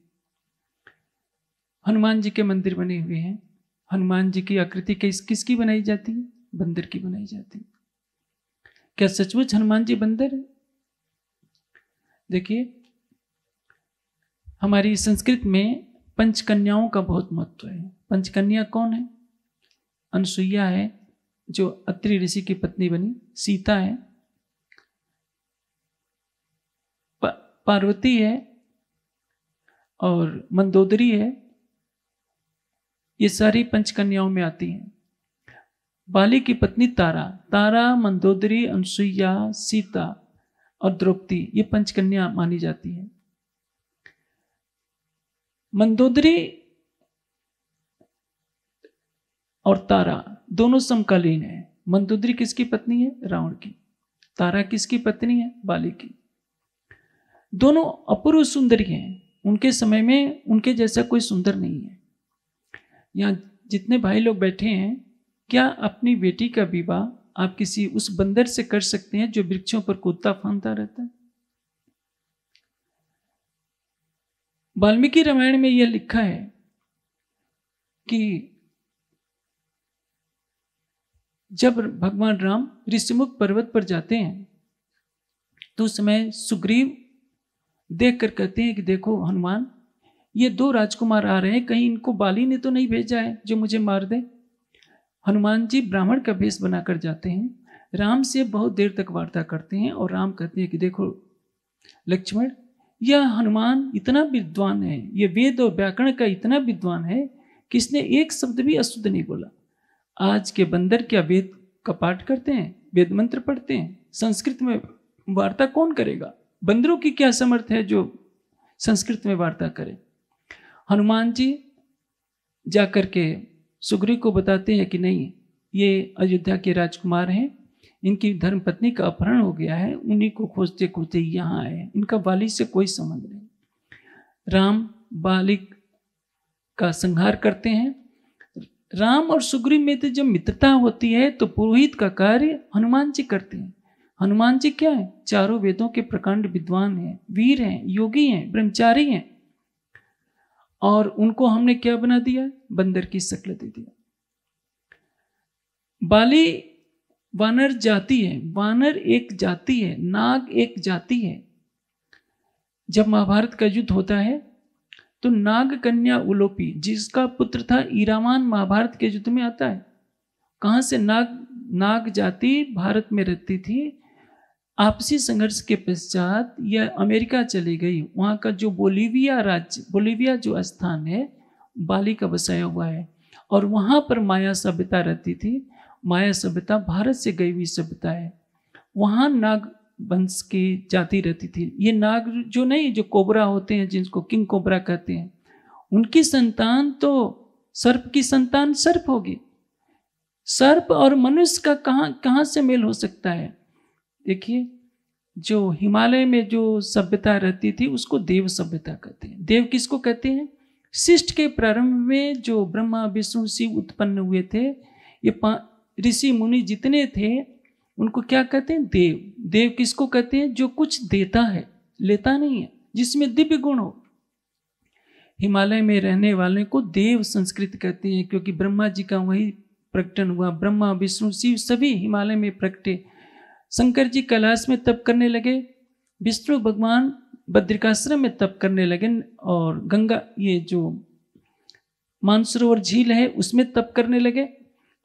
हनुमान जी के मंदिर बने हुए हैं हनुमान जी की आकृति किस किसकी बनाई जाती है बंदर की बनाई जाती है क्या सचमुच हनुमान जी बंदर है देखिए हमारी संस्कृत में पंचकन्याओं का बहुत महत्व है पंचकन्या कौन है अनसुईया है जो अत्रि ऋषि की पत्नी बनी सीता है पार्वती है और मंदोदरी है ये सारी पंचकन्याओं में आती हैं बाली की पत्नी तारा तारा मंदोदरी अनसुईया सीता और द्रौपदी ये पंचकन्या मानी जाती है मंदोदरी और तारा दोनों समकालीन है मंदोदरी किसकी पत्नी है रावण की तारा किसकी पत्नी है बाली की दोनों अपूर्व सुंदरी हैं उनके समय में उनके जैसा कोई सुंदर नहीं है यहाँ जितने भाई लोग बैठे हैं क्या अपनी बेटी का विवाह आप किसी उस बंदर से कर सकते हैं जो वृक्षों पर कुत्ता फांदता रहता है वाल्मीकि रामायण में यह लिखा है कि जब भगवान राम ऋषिमुख पर्वत पर जाते हैं तो उस समय सुग्रीव देख कर कहते हैं कि देखो हनुमान ये दो राजकुमार आ रहे हैं कहीं इनको बाली ने तो नहीं भेजा है जो मुझे मार दे हनुमान जी ब्राह्मण का भेष बनाकर जाते हैं राम से बहुत देर तक वार्ता करते हैं और राम कहते हैं कि देखो लक्ष्मण यह हनुमान इतना विद्वान है ये वेद और व्याकरण का इतना विद्वान है कि इसने एक शब्द भी अशुद्ध नहीं बोला आज के बंदर क्या वेद का पाठ करते हैं वेद मंत्र पढ़ते हैं संस्कृत में वार्ता कौन करेगा बंदरों की क्या समर्थ है जो संस्कृत में वार्ता करे हनुमान जी जाकर के सुग्री को बताते हैं कि नहीं ये अयोध्या के राजकुमार हैं इनकी धर्मपत्नी का अपहरण हो गया है उन्हीं को खोजते खोजते यहाँ आए इनका बाली से कोई संबंध नहीं राम बालिक का संहार करते हैं राम और सुग्रीव में तो जब मित्रता होती है तो पुरोहित का कार्य हनुमान जी करते हैं हनुमान जी क्या है चारों वेदों के प्रकांड विद्वान हैं वीर हैं योगी हैं ब्रह्मचारी हैं और उनको हमने क्या बना दिया बंदर की शक्ल दे दिया बाली वानर जाति है वानर एक जाति है नाग एक जाति है जब महाभारत का युद्ध होता है तो नाग कन्या उलोपी जिसका पुत्र था ईरावान महाभारत के युद्ध में आता है कहाँ से नाग नाग जाति भारत में रहती थी आपसी संघर्ष के पश्चात यह अमेरिका चली गई वहाँ का जो बोलीविया राज्य बोलीविया जो स्थान है बाली का बसाया हुआ है और वहाँ पर माया सभ्यता रहती थी माया सभ्यता भारत से गई हुई सभ्यता है वहाँ नाग वंश की जाति रहती थी ये नाग जो नहीं जो कोबरा होते हैं जिनको किंग कोबरा कहते हैं उनकी संतान तो सर्प की संतान सर्प होगी सर्प और मनुष्य का कहाँ कहाँ से मेल हो सकता है देखिए जो हिमालय में जो सभ्यता रहती थी उसको देव सभ्यता कहते हैं देव किसको कहते हैं शिष्ट के प्रारंभ में जो ब्रह्मा विष्णु शिव उत्पन्न हुए थे ये ऋषि मुनि जितने थे उनको क्या कहते हैं देव देव किसको कहते हैं जो कुछ देता है लेता नहीं है जिसमें दिव्य गुण हो हिमालय में रहने वाले को देव संस्कृत कहते हैं क्योंकि ब्रह्मा जी का वही प्रकटन हुआ ब्रह्मा विष्णु शिव सभी हिमालय में प्रकटे शंकर जी कैलाश में तप करने लगे विष्णु भगवान बद्रिकाश्रम में तप करने लगे और गंगा ये जो मानसरोवर झील है उसमें तप करने लगे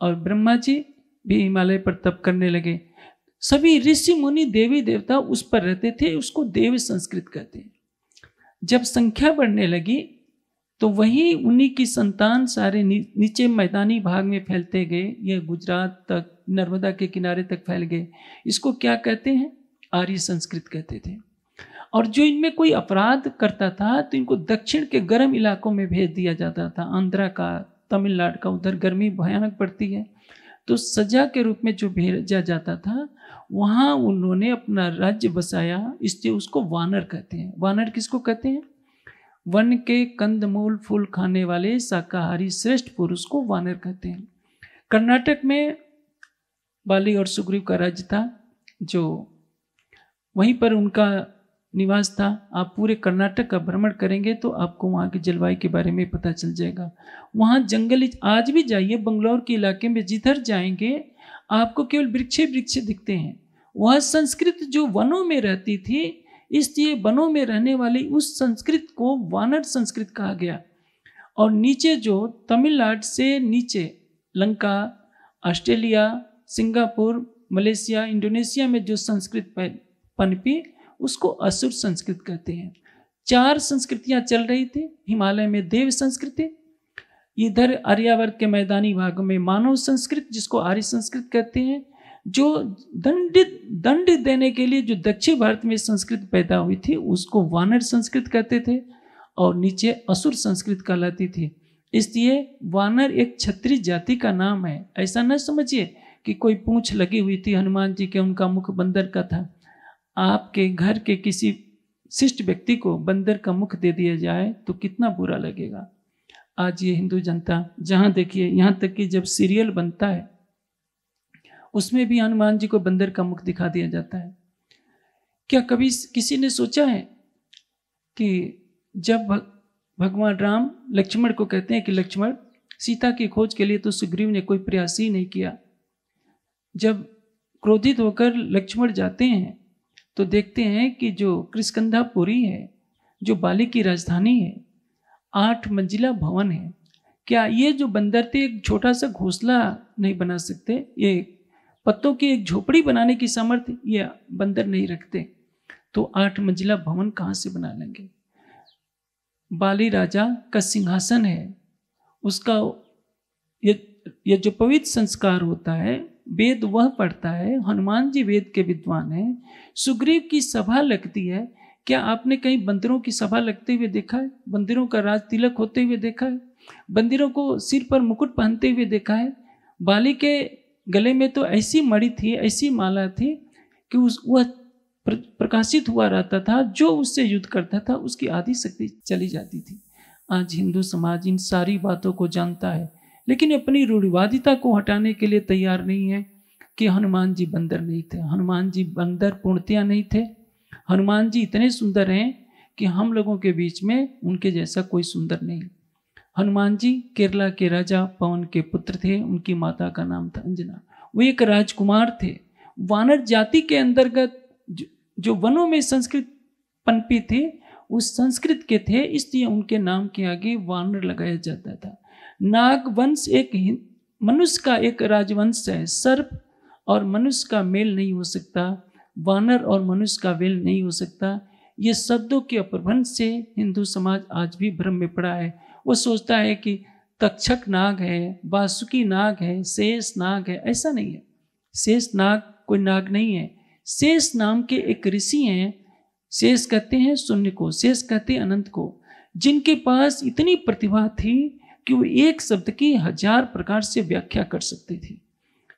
और ब्रह्मा जी भी हिमालय पर तप करने लगे सभी ऋषि मुनि देवी देवता उस पर रहते थे उसको देव संस्कृत कहते जब संख्या बढ़ने लगी तो वही उन्हीं की संतान सारे नी, नीचे मैदानी भाग में फैलते गए यह गुजरात तक नर्मदा के किनारे तक फैल गए इसको क्या कहते हैं आर्य संस्कृत कहते थे और जो इनमें कोई अपराध करता था तो इनको दक्षिण के गर्म इलाकों में भेज दिया जाता था आंध्रा का तमिलनाडु का उधर गर्मी भयानक पड़ती है तो सजा के रूप में जो भेजा जाता था वहाँ उन्होंने अपना राज्य बसाया इसलिए उसको वानर कहते हैं वानर किसको कहते हैं वन के कंदमूल फूल खाने वाले शाकाहारी श्रेष्ठ पुरुष को वानर कहते हैं कर्नाटक में बाली और सुग्रीव का राज्य था जो वहीं पर उनका निवास था आप पूरे कर्नाटक का भ्रमण करेंगे तो आपको वहाँ की जलवायु के बारे में पता चल जाएगा वहाँ जंगल आज भी जाइए बंगलौर के इलाके में जिधर जाएंगे आपको केवल वृक्ष वृक्ष दिखते हैं वह संस्कृत जो वनों में रहती थी इसलिए वनों में रहने वाली उस संस्कृत को वानर संस्कृत कहा गया और नीचे जो तमिलनाडु से नीचे Lanka Australia Singapore Malaysia Indonesia में जो संस्कृत पनपी उसको असुर संस्कृत कहते हैं चार संस्कृतियां चल रही थी हिमालय में देव संस्कृति इधर आर्यावर्त के मैदानी भाग में मानव संस्कृत जिसको आर्य संस्कृत कहते हैं जो दंडित दंड देने के लिए जो दक्षिण भारत में संस्कृत पैदा हुई थी उसको वानर संस्कृत कहते थे और नीचे असुर संस्कृत कहलाती थी इसलिए वानर एक क्षत्रिय जाति का नाम है ऐसा न समझिए कि कोई पूंछ लगी हुई थी हनुमान जी के उनका मुख बंदर का था आपके घर के किसी शिष्ट व्यक्ति को बंदर का मुख दे दिया जाए तो कितना बुरा लगेगा आज ये हिंदू जनता जहां देखिए यहां तक कि जब सीरियल बनता है उसमें भी हनुमान जी को बंदर का मुख दिखा दिया जाता है क्या कभी किसी ने सोचा है कि जब भगवान राम लक्ष्मण को कहते हैं कि लक्ष्मण सीता की खोज के लिए तो सुग्रीव ने कोई प्रयास ही नहीं किया जब क्रोधित होकर लक्ष्मण जाते हैं तो देखते हैं कि जो कृष्णापुरी है जो बाली की राजधानी है आठ मंजिला भवन है क्या ये जो बंदर थे एक छोटा सा घोसला नहीं बना सकते ये पत्तों की एक झोपड़ी बनाने की सामर्थ्य ये बंदर नहीं रखते तो आठ मंजिला भवन कहाँ से बना लेंगे बाली राजा का सिंहासन है उसका ये ये जो पवित्र संस्कार होता है वेद वह पढ़ता है हनुमान जी वेद के विद्वान हैं सुग्रीव की सभा लगती है क्या आपने कहीं बंदरों की सभा लगते हुए देखा है बंदरों का राज तिलक होते हुए देखा है बंदरों को सिर पर मुकुट पहनते हुए देखा है बाली के गले में तो ऐसी मड़ी थी ऐसी माला थी कि उस वह प्रकाशित हुआ रहता था जो उससे युद्ध करता था उसकी आधी शक्ति चली जाती थी आज हिंदू समाज इन सारी बातों को जानता है लेकिन अपनी रूढ़िवादिता को हटाने के लिए तैयार नहीं है कि हनुमान जी बंदर नहीं थे हनुमान जी बंदर पूर्णतया नहीं थे हनुमान जी इतने सुंदर हैं कि हम लोगों के बीच में उनके जैसा कोई सुंदर नहीं हनुमान जी केरला के राजा पवन के पुत्र थे उनकी माता का नाम था अंजना वो एक राजकुमार थे वानर जाति के अंतर्गत जो वनों में संस्कृत पनपी थी उस संस्कृत के थे इसलिए उनके नाम के आगे वानर लगाया जाता था नाग वंश एक मनुष्य का एक राजवंश है सर्प और मनुष्य का मेल नहीं हो सकता वानर और मनुष्य का वेल नहीं हो सकता ये शब्दों के अपभ्रंश से हिंदू समाज आज भी भ्रम में पड़ा है वो सोचता है कि तक्षक नाग है वासुकी नाग है शेष नाग है ऐसा नहीं है शेष नाग कोई नाग नहीं है शेष नाम के एक ऋषि हैं शेष कहते हैं शून्य को शेष कहते हैं अनंत को जिनके पास इतनी प्रतिभा थी कि वो एक शब्द की हजार प्रकार से व्याख्या कर सकते थे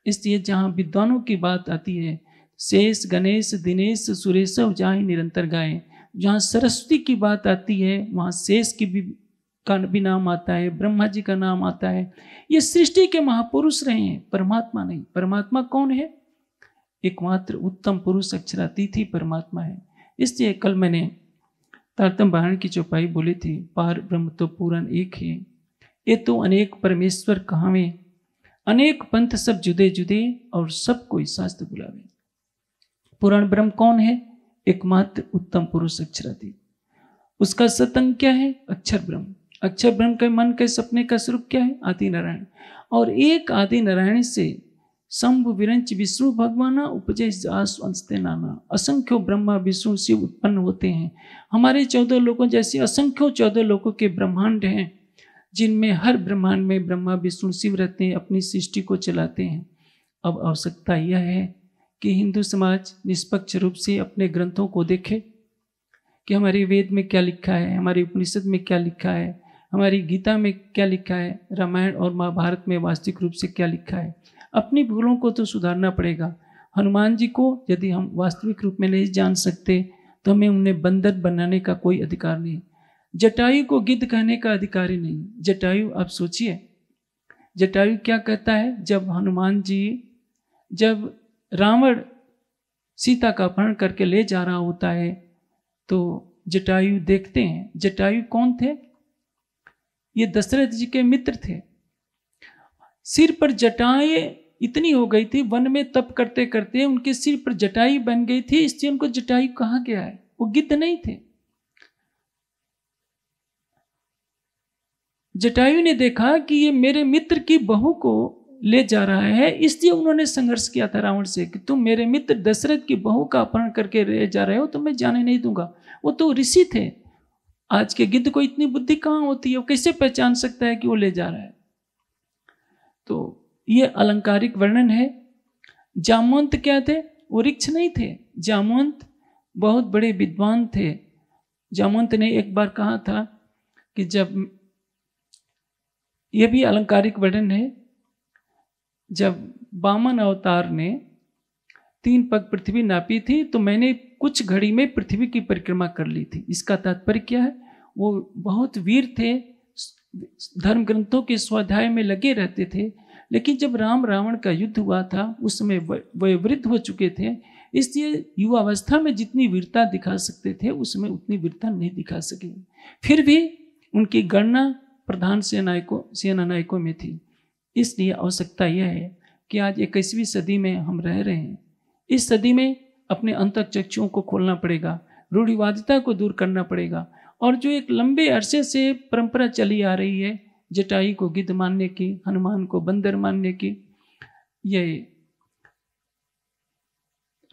इसलिए जहाँ विद्वानों की बात आती है शेष गणेश दिनेश सुरेशव जहाँ ही निरंतर गाए जहाँ सरस्वती की बात आती है वहाँ शेष की भी का भी नाम आता है ब्रह्मा जी का नाम आता है ये सृष्टि के महापुरुष रहे हैं परमात्मा नहीं परमात्मा कौन है एकमात्र उत्तम पुरुष अक्षरातीत ही परमात्मा है इसलिए कल मैंने तारतम बारायण की चौपाई बोली थी पार ब्रह्म तो पूरण एक है ये तो अनेक परमेश्वर कहावे अनेक पंथ सब जुदे जुदे और सब कोई शास्त्र बुलावे पुराण ब्रह्म कौन है एकमात्र उत्तम पुरुष अक्षराती उसका सतंग क्या है अक्षर ब्रह्म अक्षर ब्रह्म के मन के सपने का स्वरूप क्या है आदि नारायण और एक आदि नारायण से शंभ विरंच विष्णु भगवाना उपजय आस अंशते नाना असंख्यो ब्रह्मा विष्णु शिव उत्पन्न होते हैं हमारे चौदह लोगों जैसे असंख्यो चौदह लोगों के ब्रह्मांड हैं जिनमें हर ब्रह्मांड में ब्रह्मा विष्णु शिव रहते हैं अपनी सृष्टि को चलाते हैं अब आवश्यकता यह है कि हिंदू समाज निष्पक्ष रूप से अपने ग्रंथों को देखे कि हमारे वेद में क्या लिखा है हमारे उपनिषद में क्या लिखा है हमारी गीता में क्या लिखा है रामायण और महाभारत में वास्तविक रूप से क्या लिखा है अपनी भूलों को तो सुधारना पड़ेगा हनुमान जी को यदि हम वास्तविक रूप में नहीं जान सकते तो हमें उन्हें बंदर बनाने का कोई अधिकार नहीं जटायु को गिद्ध कहने का अधिकारी नहीं जटायु आप सोचिए जटायु क्या कहता है जब हनुमान जी जब रावण सीता का अपहरण करके ले जा रहा होता है तो जटायु देखते हैं जटायु कौन थे ये दशरथ जी के मित्र थे सिर पर जटाएं इतनी हो गई थी वन में तप करते करते उनके सिर पर जटाई बन गई थी इसलिए उनको जटायु कहा गया है वो गिद्ध नहीं थे जटायु ने देखा कि ये मेरे मित्र की बहू को ले जा रहा है इसलिए उन्होंने संघर्ष किया था रावण से कि तुम मेरे मित्र दशरथ की बहू का अपहरण करके रह जा रहे हो तो मैं जाने नहीं दूंगा वो तो ऋषि थे आज के गिद्ध को इतनी बुद्धि कहाँ होती है वो कैसे पहचान सकता है कि वो ले जा रहा है तो ये अलंकारिक वर्णन है जामवंत क्या थे वो रिक्ष नहीं थे जामवंत बहुत बड़े विद्वान थे जामवंत ने एक बार कहा था कि जब ये भी अलंकारिक वर्णन है जब बामन अवतार ने तीन पग पृथ्वी नापी थी तो मैंने कुछ घड़ी में पृथ्वी की परिक्रमा कर ली थी इसका तात्पर्य क्या है वो बहुत वीर थे धर्म ग्रंथों के स्वाध्याय में लगे रहते थे लेकिन जब राम रावण का युद्ध हुआ था उस समय वे वृद्ध हो चुके थे इसलिए युवावस्था में जितनी वीरता दिखा सकते थे उसमें उतनी वीरता नहीं दिखा सके फिर भी उनकी गणना प्रधान सेनायकों नायकों में थी इसलिए आवश्यकता यह है कि आज इक्कीसवीं सदी में हम रह रहे हैं इस सदी में अपने अंतक चक्षुओं को खोलना पड़ेगा रूढ़िवादिता को दूर करना पड़ेगा और जो एक लंबे अरसे से परंपरा चली आ रही है जटाई को गिद्ध मानने की हनुमान को बंदर मानने की ये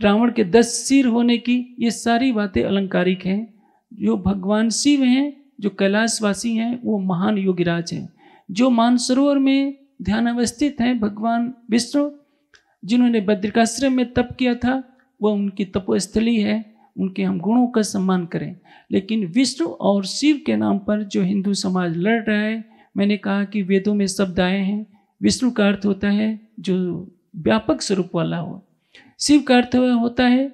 रावण के दस सिर होने की ये सारी बातें अलंकारिक हैं जो भगवान शिव हैं जो कैलाशवासी हैं वो महान योगिराज हैं जो मानसरोवर में ध्यान अवस्थित हैं भगवान विष्णु जिन्होंने बद्रिकाश्रम में तप किया था वह उनकी तपोस्थली है उनके हम गुणों का सम्मान करें लेकिन विष्णु और शिव के नाम पर जो हिंदू समाज लड़ रहा है मैंने कहा कि वेदों में शब्द आए हैं विष्णु का अर्थ होता है जो व्यापक स्वरूप वाला हो शिव का अर्थ होता है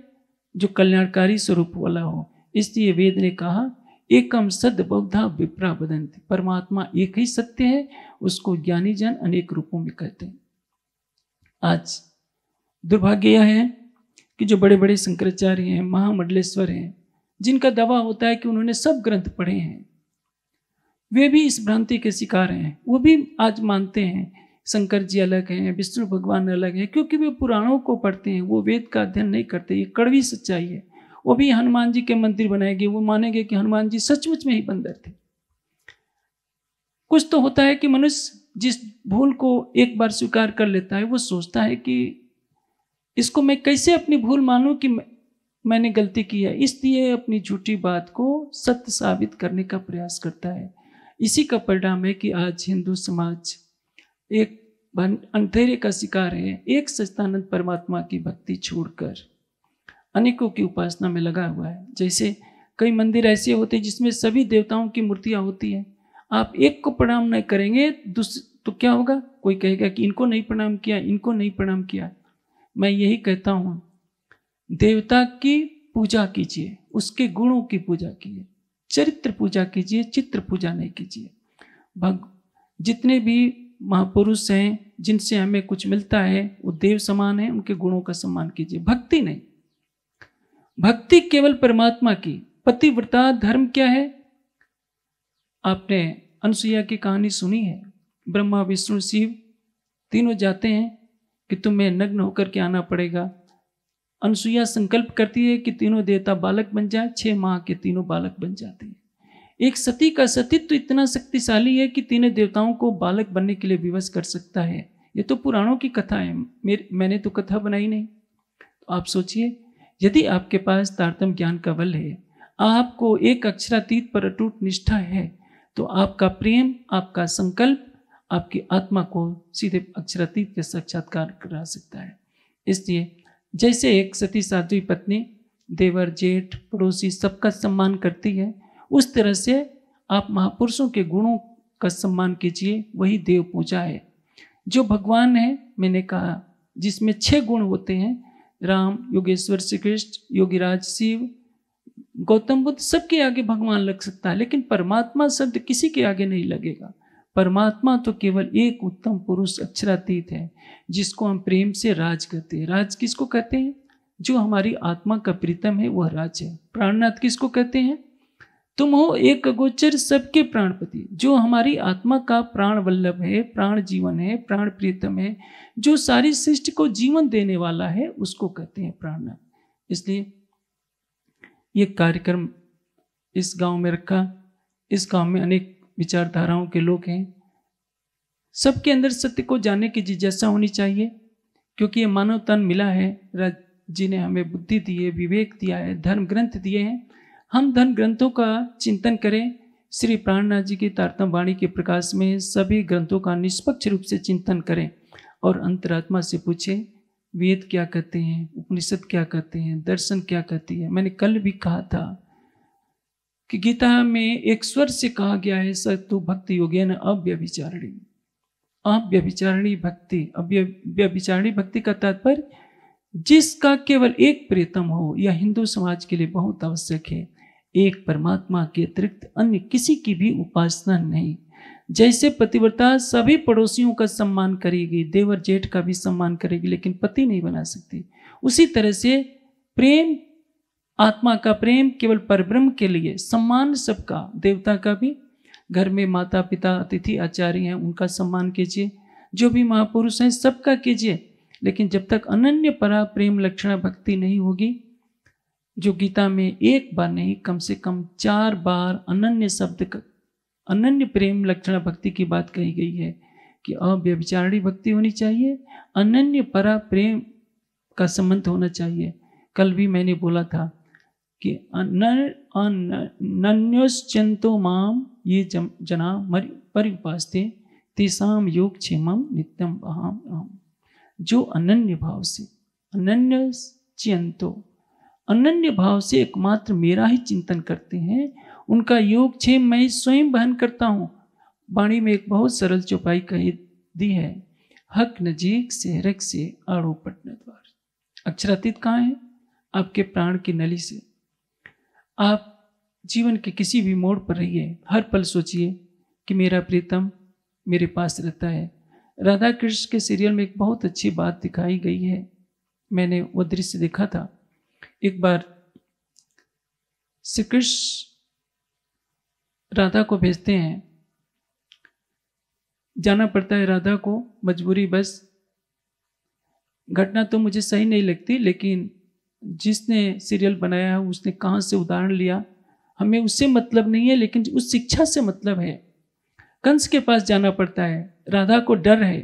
जो कल्याणकारी स्वरूप वाला हो इसलिए वेद ने कहा एकम सद बौद्धा विप्रा बदंती परमात्मा एक ही सत्य है उसको ज्ञानी जन अनेक रूपों में कहते हैं आज दुर्भाग्य यह है कि जो बड़े बड़े शंकराचार्य हैं महामंडलेश्वर हैं जिनका दावा होता है कि उन्होंने सब ग्रंथ पढ़े हैं वे भी इस भ्रांति के शिकार हैं वो भी आज मानते हैं शंकर जी अलग हैं विष्णु भगवान अलग हैं क्योंकि वे पुराणों को पढ़ते हैं वो वेद का अध्ययन नहीं करते ये कड़वी सच्चाई है वो भी हनुमान जी के मंदिर बनाएंगे वो मानेंगे कि हनुमान जी सचमुच में ही बंदर थे कुछ तो होता है कि मनुष्य जिस भूल को एक बार स्वीकार कर लेता है वो सोचता है कि इसको मैं कैसे अपनी भूल मानूं कि मैंने गलती की है इसलिए अपनी झूठी बात को सत्य साबित करने का प्रयास करता है इसी का परिणाम है कि आज हिंदू समाज एक अंधेरे का शिकार है एक सच्चानंद परमात्मा की भक्ति छोड़कर अनेकों की उपासना में लगा हुआ है जैसे कई मंदिर ऐसे होते हैं जिसमें सभी देवताओं की मूर्तियां होती हैं आप एक को प्रणाम नहीं करेंगे तो क्या होगा कोई कहेगा कि इनको नहीं प्रणाम किया इनको नहीं प्रणाम किया मैं यही कहता हूँ देवता की पूजा कीजिए उसके गुणों की पूजा कीजिए चरित्र पूजा कीजिए चित्र पूजा नहीं कीजिए भग जितने भी महापुरुष हैं जिनसे हमें कुछ मिलता है वो देव समान है उनके गुणों का सम्मान कीजिए भक्ति नहीं भक्ति केवल परमात्मा की पतिव्रता धर्म क्या है आपने अनुसुईया की कहानी सुनी है ब्रह्मा विष्णु शिव तीनों जाते हैं कि तुम्हें नग्न होकर के आना पड़ेगा अनुसुईया संकल्प करती है कि तीनों देवता बालक बन जाए छह माह के तीनों बालक बन जाते हैं एक सती का सतीत्व तो इतना शक्तिशाली है कि तीनों देवताओं को बालक बनने के लिए विवश कर सकता है ये तो पुराणों की कथा है मेरे मैंने तो कथा बनाई नहीं तो आप सोचिए यदि आपके पास तारतम ज्ञान का बल है आपको एक अक्षरातीत पर अटूट निष्ठा है तो आपका प्रेम आपका संकल्प आपकी आत्मा को सीधे अक्षरातीत के साक्षात्कार करा सकता है इसलिए जैसे एक सती साध्वी पत्नी देवर जेठ पड़ोसी सबका सम्मान करती है उस तरह से आप महापुरुषों के गुणों का सम्मान कीजिए वही देव पूजा है जो भगवान है मैंने कहा जिसमें छह गुण होते हैं राम योगेश्वर श्री कृष्ण योगीराज शिव गौतम बुद्ध सबके आगे भगवान लग सकता है लेकिन परमात्मा शब्द किसी के आगे नहीं लगेगा परमात्मा तो केवल एक उत्तम पुरुष अक्षरातीत है जिसको हम प्रेम से राज कहते हैं राज किसको कहते हैं जो हमारी आत्मा का प्रीतम है वह राज है प्राणनाथ किसको कहते हैं तुम हो एक अगोचर सबके प्राणपति जो हमारी आत्मा का प्राण वल्लभ है प्राण जीवन है प्राण प्रियतम है जो सारी सृष्टि को जीवन देने वाला है उसको कहते हैं प्राण इसलिए ये कार्यक्रम इस गांव में रखा इस गांव में अनेक विचारधाराओं के लोग हैं सबके अंदर सत्य को जानने की जिज्ञासा होनी चाहिए क्योंकि ये मानव तन मिला है राज हमें बुद्धि दी है विवेक दिया है धर्म ग्रंथ दिए हैं हम धन ग्रंथों का चिंतन करें श्री प्राणनाथ जी की तारतम वाणी के प्रकाश में सभी ग्रंथों का निष्पक्ष रूप से चिंतन करें और अंतरात्मा से पूछें वेद क्या कहते हैं उपनिषद क्या कहते हैं दर्शन क्या कहती है मैंने कल भी कहा था कि गीता में एक स्वर से कहा गया है सत्तु भक्ति योगे न अव्यभिचारणी अव्यभिचारणी भक्ति अव्यभिचारणी भक्ति का तात्पर्य जिसका केवल एक प्रियतम हो यह हिंदू समाज के लिए बहुत आवश्यक है एक परमात्मा के अतिरिक्त अन्य किसी की भी उपासना नहीं जैसे पतिव्रता सभी पड़ोसियों का सम्मान करेगी देवर जेठ का भी सम्मान करेगी लेकिन पति नहीं बना सकती उसी तरह से प्रेम आत्मा का प्रेम केवल परब्रह्म के लिए सम्मान सबका देवता का भी घर में माता पिता अतिथि आचार्य हैं उनका सम्मान कीजिए जो भी महापुरुष हैं सबका कीजिए लेकिन जब तक अनन्य परा प्रेम लक्षण भक्ति नहीं होगी जो गीता में एक बार नहीं कम से कम चार बार अनन्य शब्द अनन्य प्रेम लक्षण भक्ति की बात कही गई है कि अव्यभिचारणी भक्ति होनी चाहिए अनन्य परा प्रेम का संबंध होना चाहिए कल भी मैंने बोला था कि अनन्योश्चंतो माम ये जम, जना मर थे तेसाम योग क्षेम नित्यम वहाम जो अनन्य भाव से अनन्य चिंतो अनन्य भाव से एकमात्र मेरा ही चिंतन करते हैं उनका योग छे मैं स्वयं बहन करता हूँ वाणी में एक बहुत सरल चौपाई कही दी है हक नजीक से हरक से आरोपटन द्वार अक्षरातीत कहाँ है आपके प्राण की नली से आप जीवन के किसी भी मोड़ पर रहिए हर पल सोचिए कि मेरा प्रीतम मेरे पास रहता है राधा कृष्ण के सीरियल में एक बहुत अच्छी बात दिखाई गई है मैंने वो दृश्य देखा था एक बार श्री कृष्ण राधा को भेजते हैं जाना पड़ता है राधा को मजबूरी बस घटना तो मुझे सही नहीं लगती लेकिन जिसने सीरियल बनाया है उसने कहाँ से उदाहरण लिया हमें उससे मतलब नहीं है लेकिन उस शिक्षा से मतलब है कंस के पास जाना पड़ता है राधा को डर है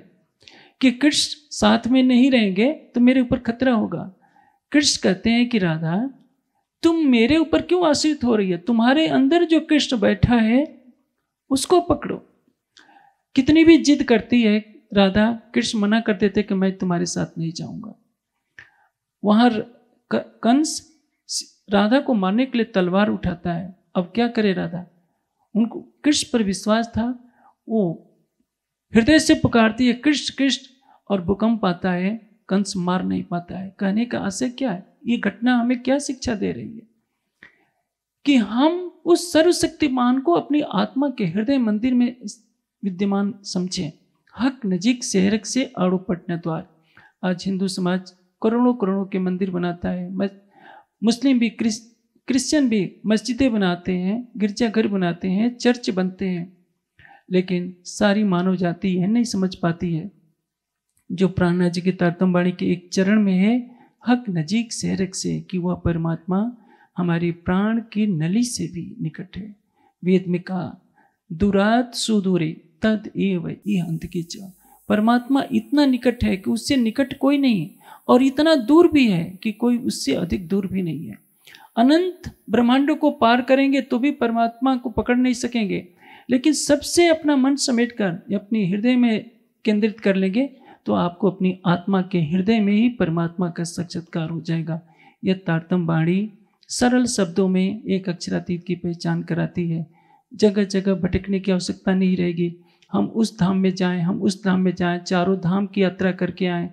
कि कृष्ण साथ में नहीं रहेंगे तो मेरे ऊपर खतरा होगा कृष्ण कहते हैं कि राधा तुम मेरे ऊपर क्यों आश्रित हो रही है तुम्हारे अंदर जो कृष्ण बैठा है उसको पकड़ो कितनी भी जिद करती है राधा कृष्ण मना कर देते कि मैं तुम्हारे साथ नहीं जाऊंगा वहां कंस राधा को मारने के लिए तलवार उठाता है अब क्या करे राधा उनको कृष्ण पर विश्वास था वो हृदय से पुकारती है कृष्ण कृष्ण और भूकंप आता है कंस मार नहीं पाता है कहने का आशय क्या है ये घटना हमें क्या शिक्षा दे रही है कि हम उस सर्वशक्तिमान को अपनी आत्मा के हृदय मंदिर में विद्यमान समझें हक नजीक शहरक से आड़ोपट न द्वार आज हिंदू समाज करोड़ों करोड़ों के मंदिर बनाता है मुस्लिम भी क्रिश्चियन भी मस्जिदें बनाते हैं गिरजाघर बनाते हैं चर्च बनते हैं लेकिन सारी मानव जाति यह नहीं समझ पाती है जो प्राणा जी के तारतम्बाणी के एक चरण में है हक नजीक से रख से कि वह परमात्मा हमारे प्राण की नली से भी निकट है वेद में कहा दुरात सुदूरे तद एव अंत की चा परमात्मा इतना निकट है कि उससे निकट कोई नहीं और इतना दूर भी है कि कोई उससे अधिक दूर भी नहीं है अनंत ब्रह्मांडों को पार करेंगे तो भी परमात्मा को पकड़ नहीं सकेंगे लेकिन सबसे अपना मन समेट कर अपने हृदय में केंद्रित कर लेंगे तो आपको अपनी आत्मा के हृदय में ही परमात्मा का साक्षात्कार हो जाएगा यह तारतम बाणी सरल शब्दों में एक अक्षरातीत की पहचान कराती है जगह जगह भटकने की आवश्यकता नहीं रहेगी हम उस धाम में जाएं हम उस धाम में जाएं चारों धाम की यात्रा करके आएं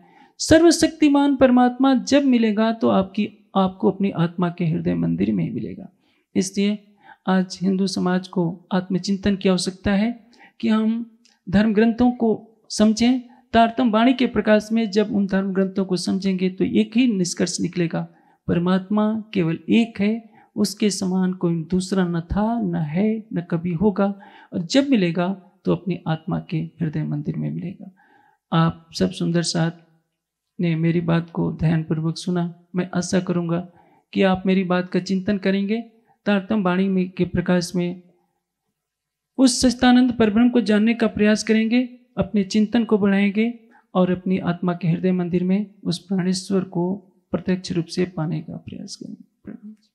सर्वशक्तिमान परमात्मा जब मिलेगा तो आपकी आपको अपनी आत्मा के हृदय मंदिर में ही मिलेगा इसलिए आज हिंदू समाज को आत्मचिंतन की आवश्यकता है कि हम धर्म ग्रंथों को समझें तारतम वाणी के प्रकाश में जब उन धर्म ग्रंथों को समझेंगे तो एक ही निष्कर्ष निकलेगा परमात्मा केवल एक है उसके समान कोई दूसरा न था न है न कभी होगा और जब मिलेगा तो अपनी आत्मा के हृदय मंदिर में मिलेगा आप सब सुंदर साथ ने मेरी बात को ध्यानपूर्वक सुना मैं आशा करूँगा कि आप मेरी बात का चिंतन करेंगे तारतम वाणी में के प्रकाश में उस सच्चानंद परब्रह्म को जानने का प्रयास करेंगे अपने चिंतन को बढ़ाएंगे और अपनी आत्मा के हृदय मंदिर में उस प्राणेश्वर को प्रत्यक्ष रूप से पाने का प्रयास करेंगे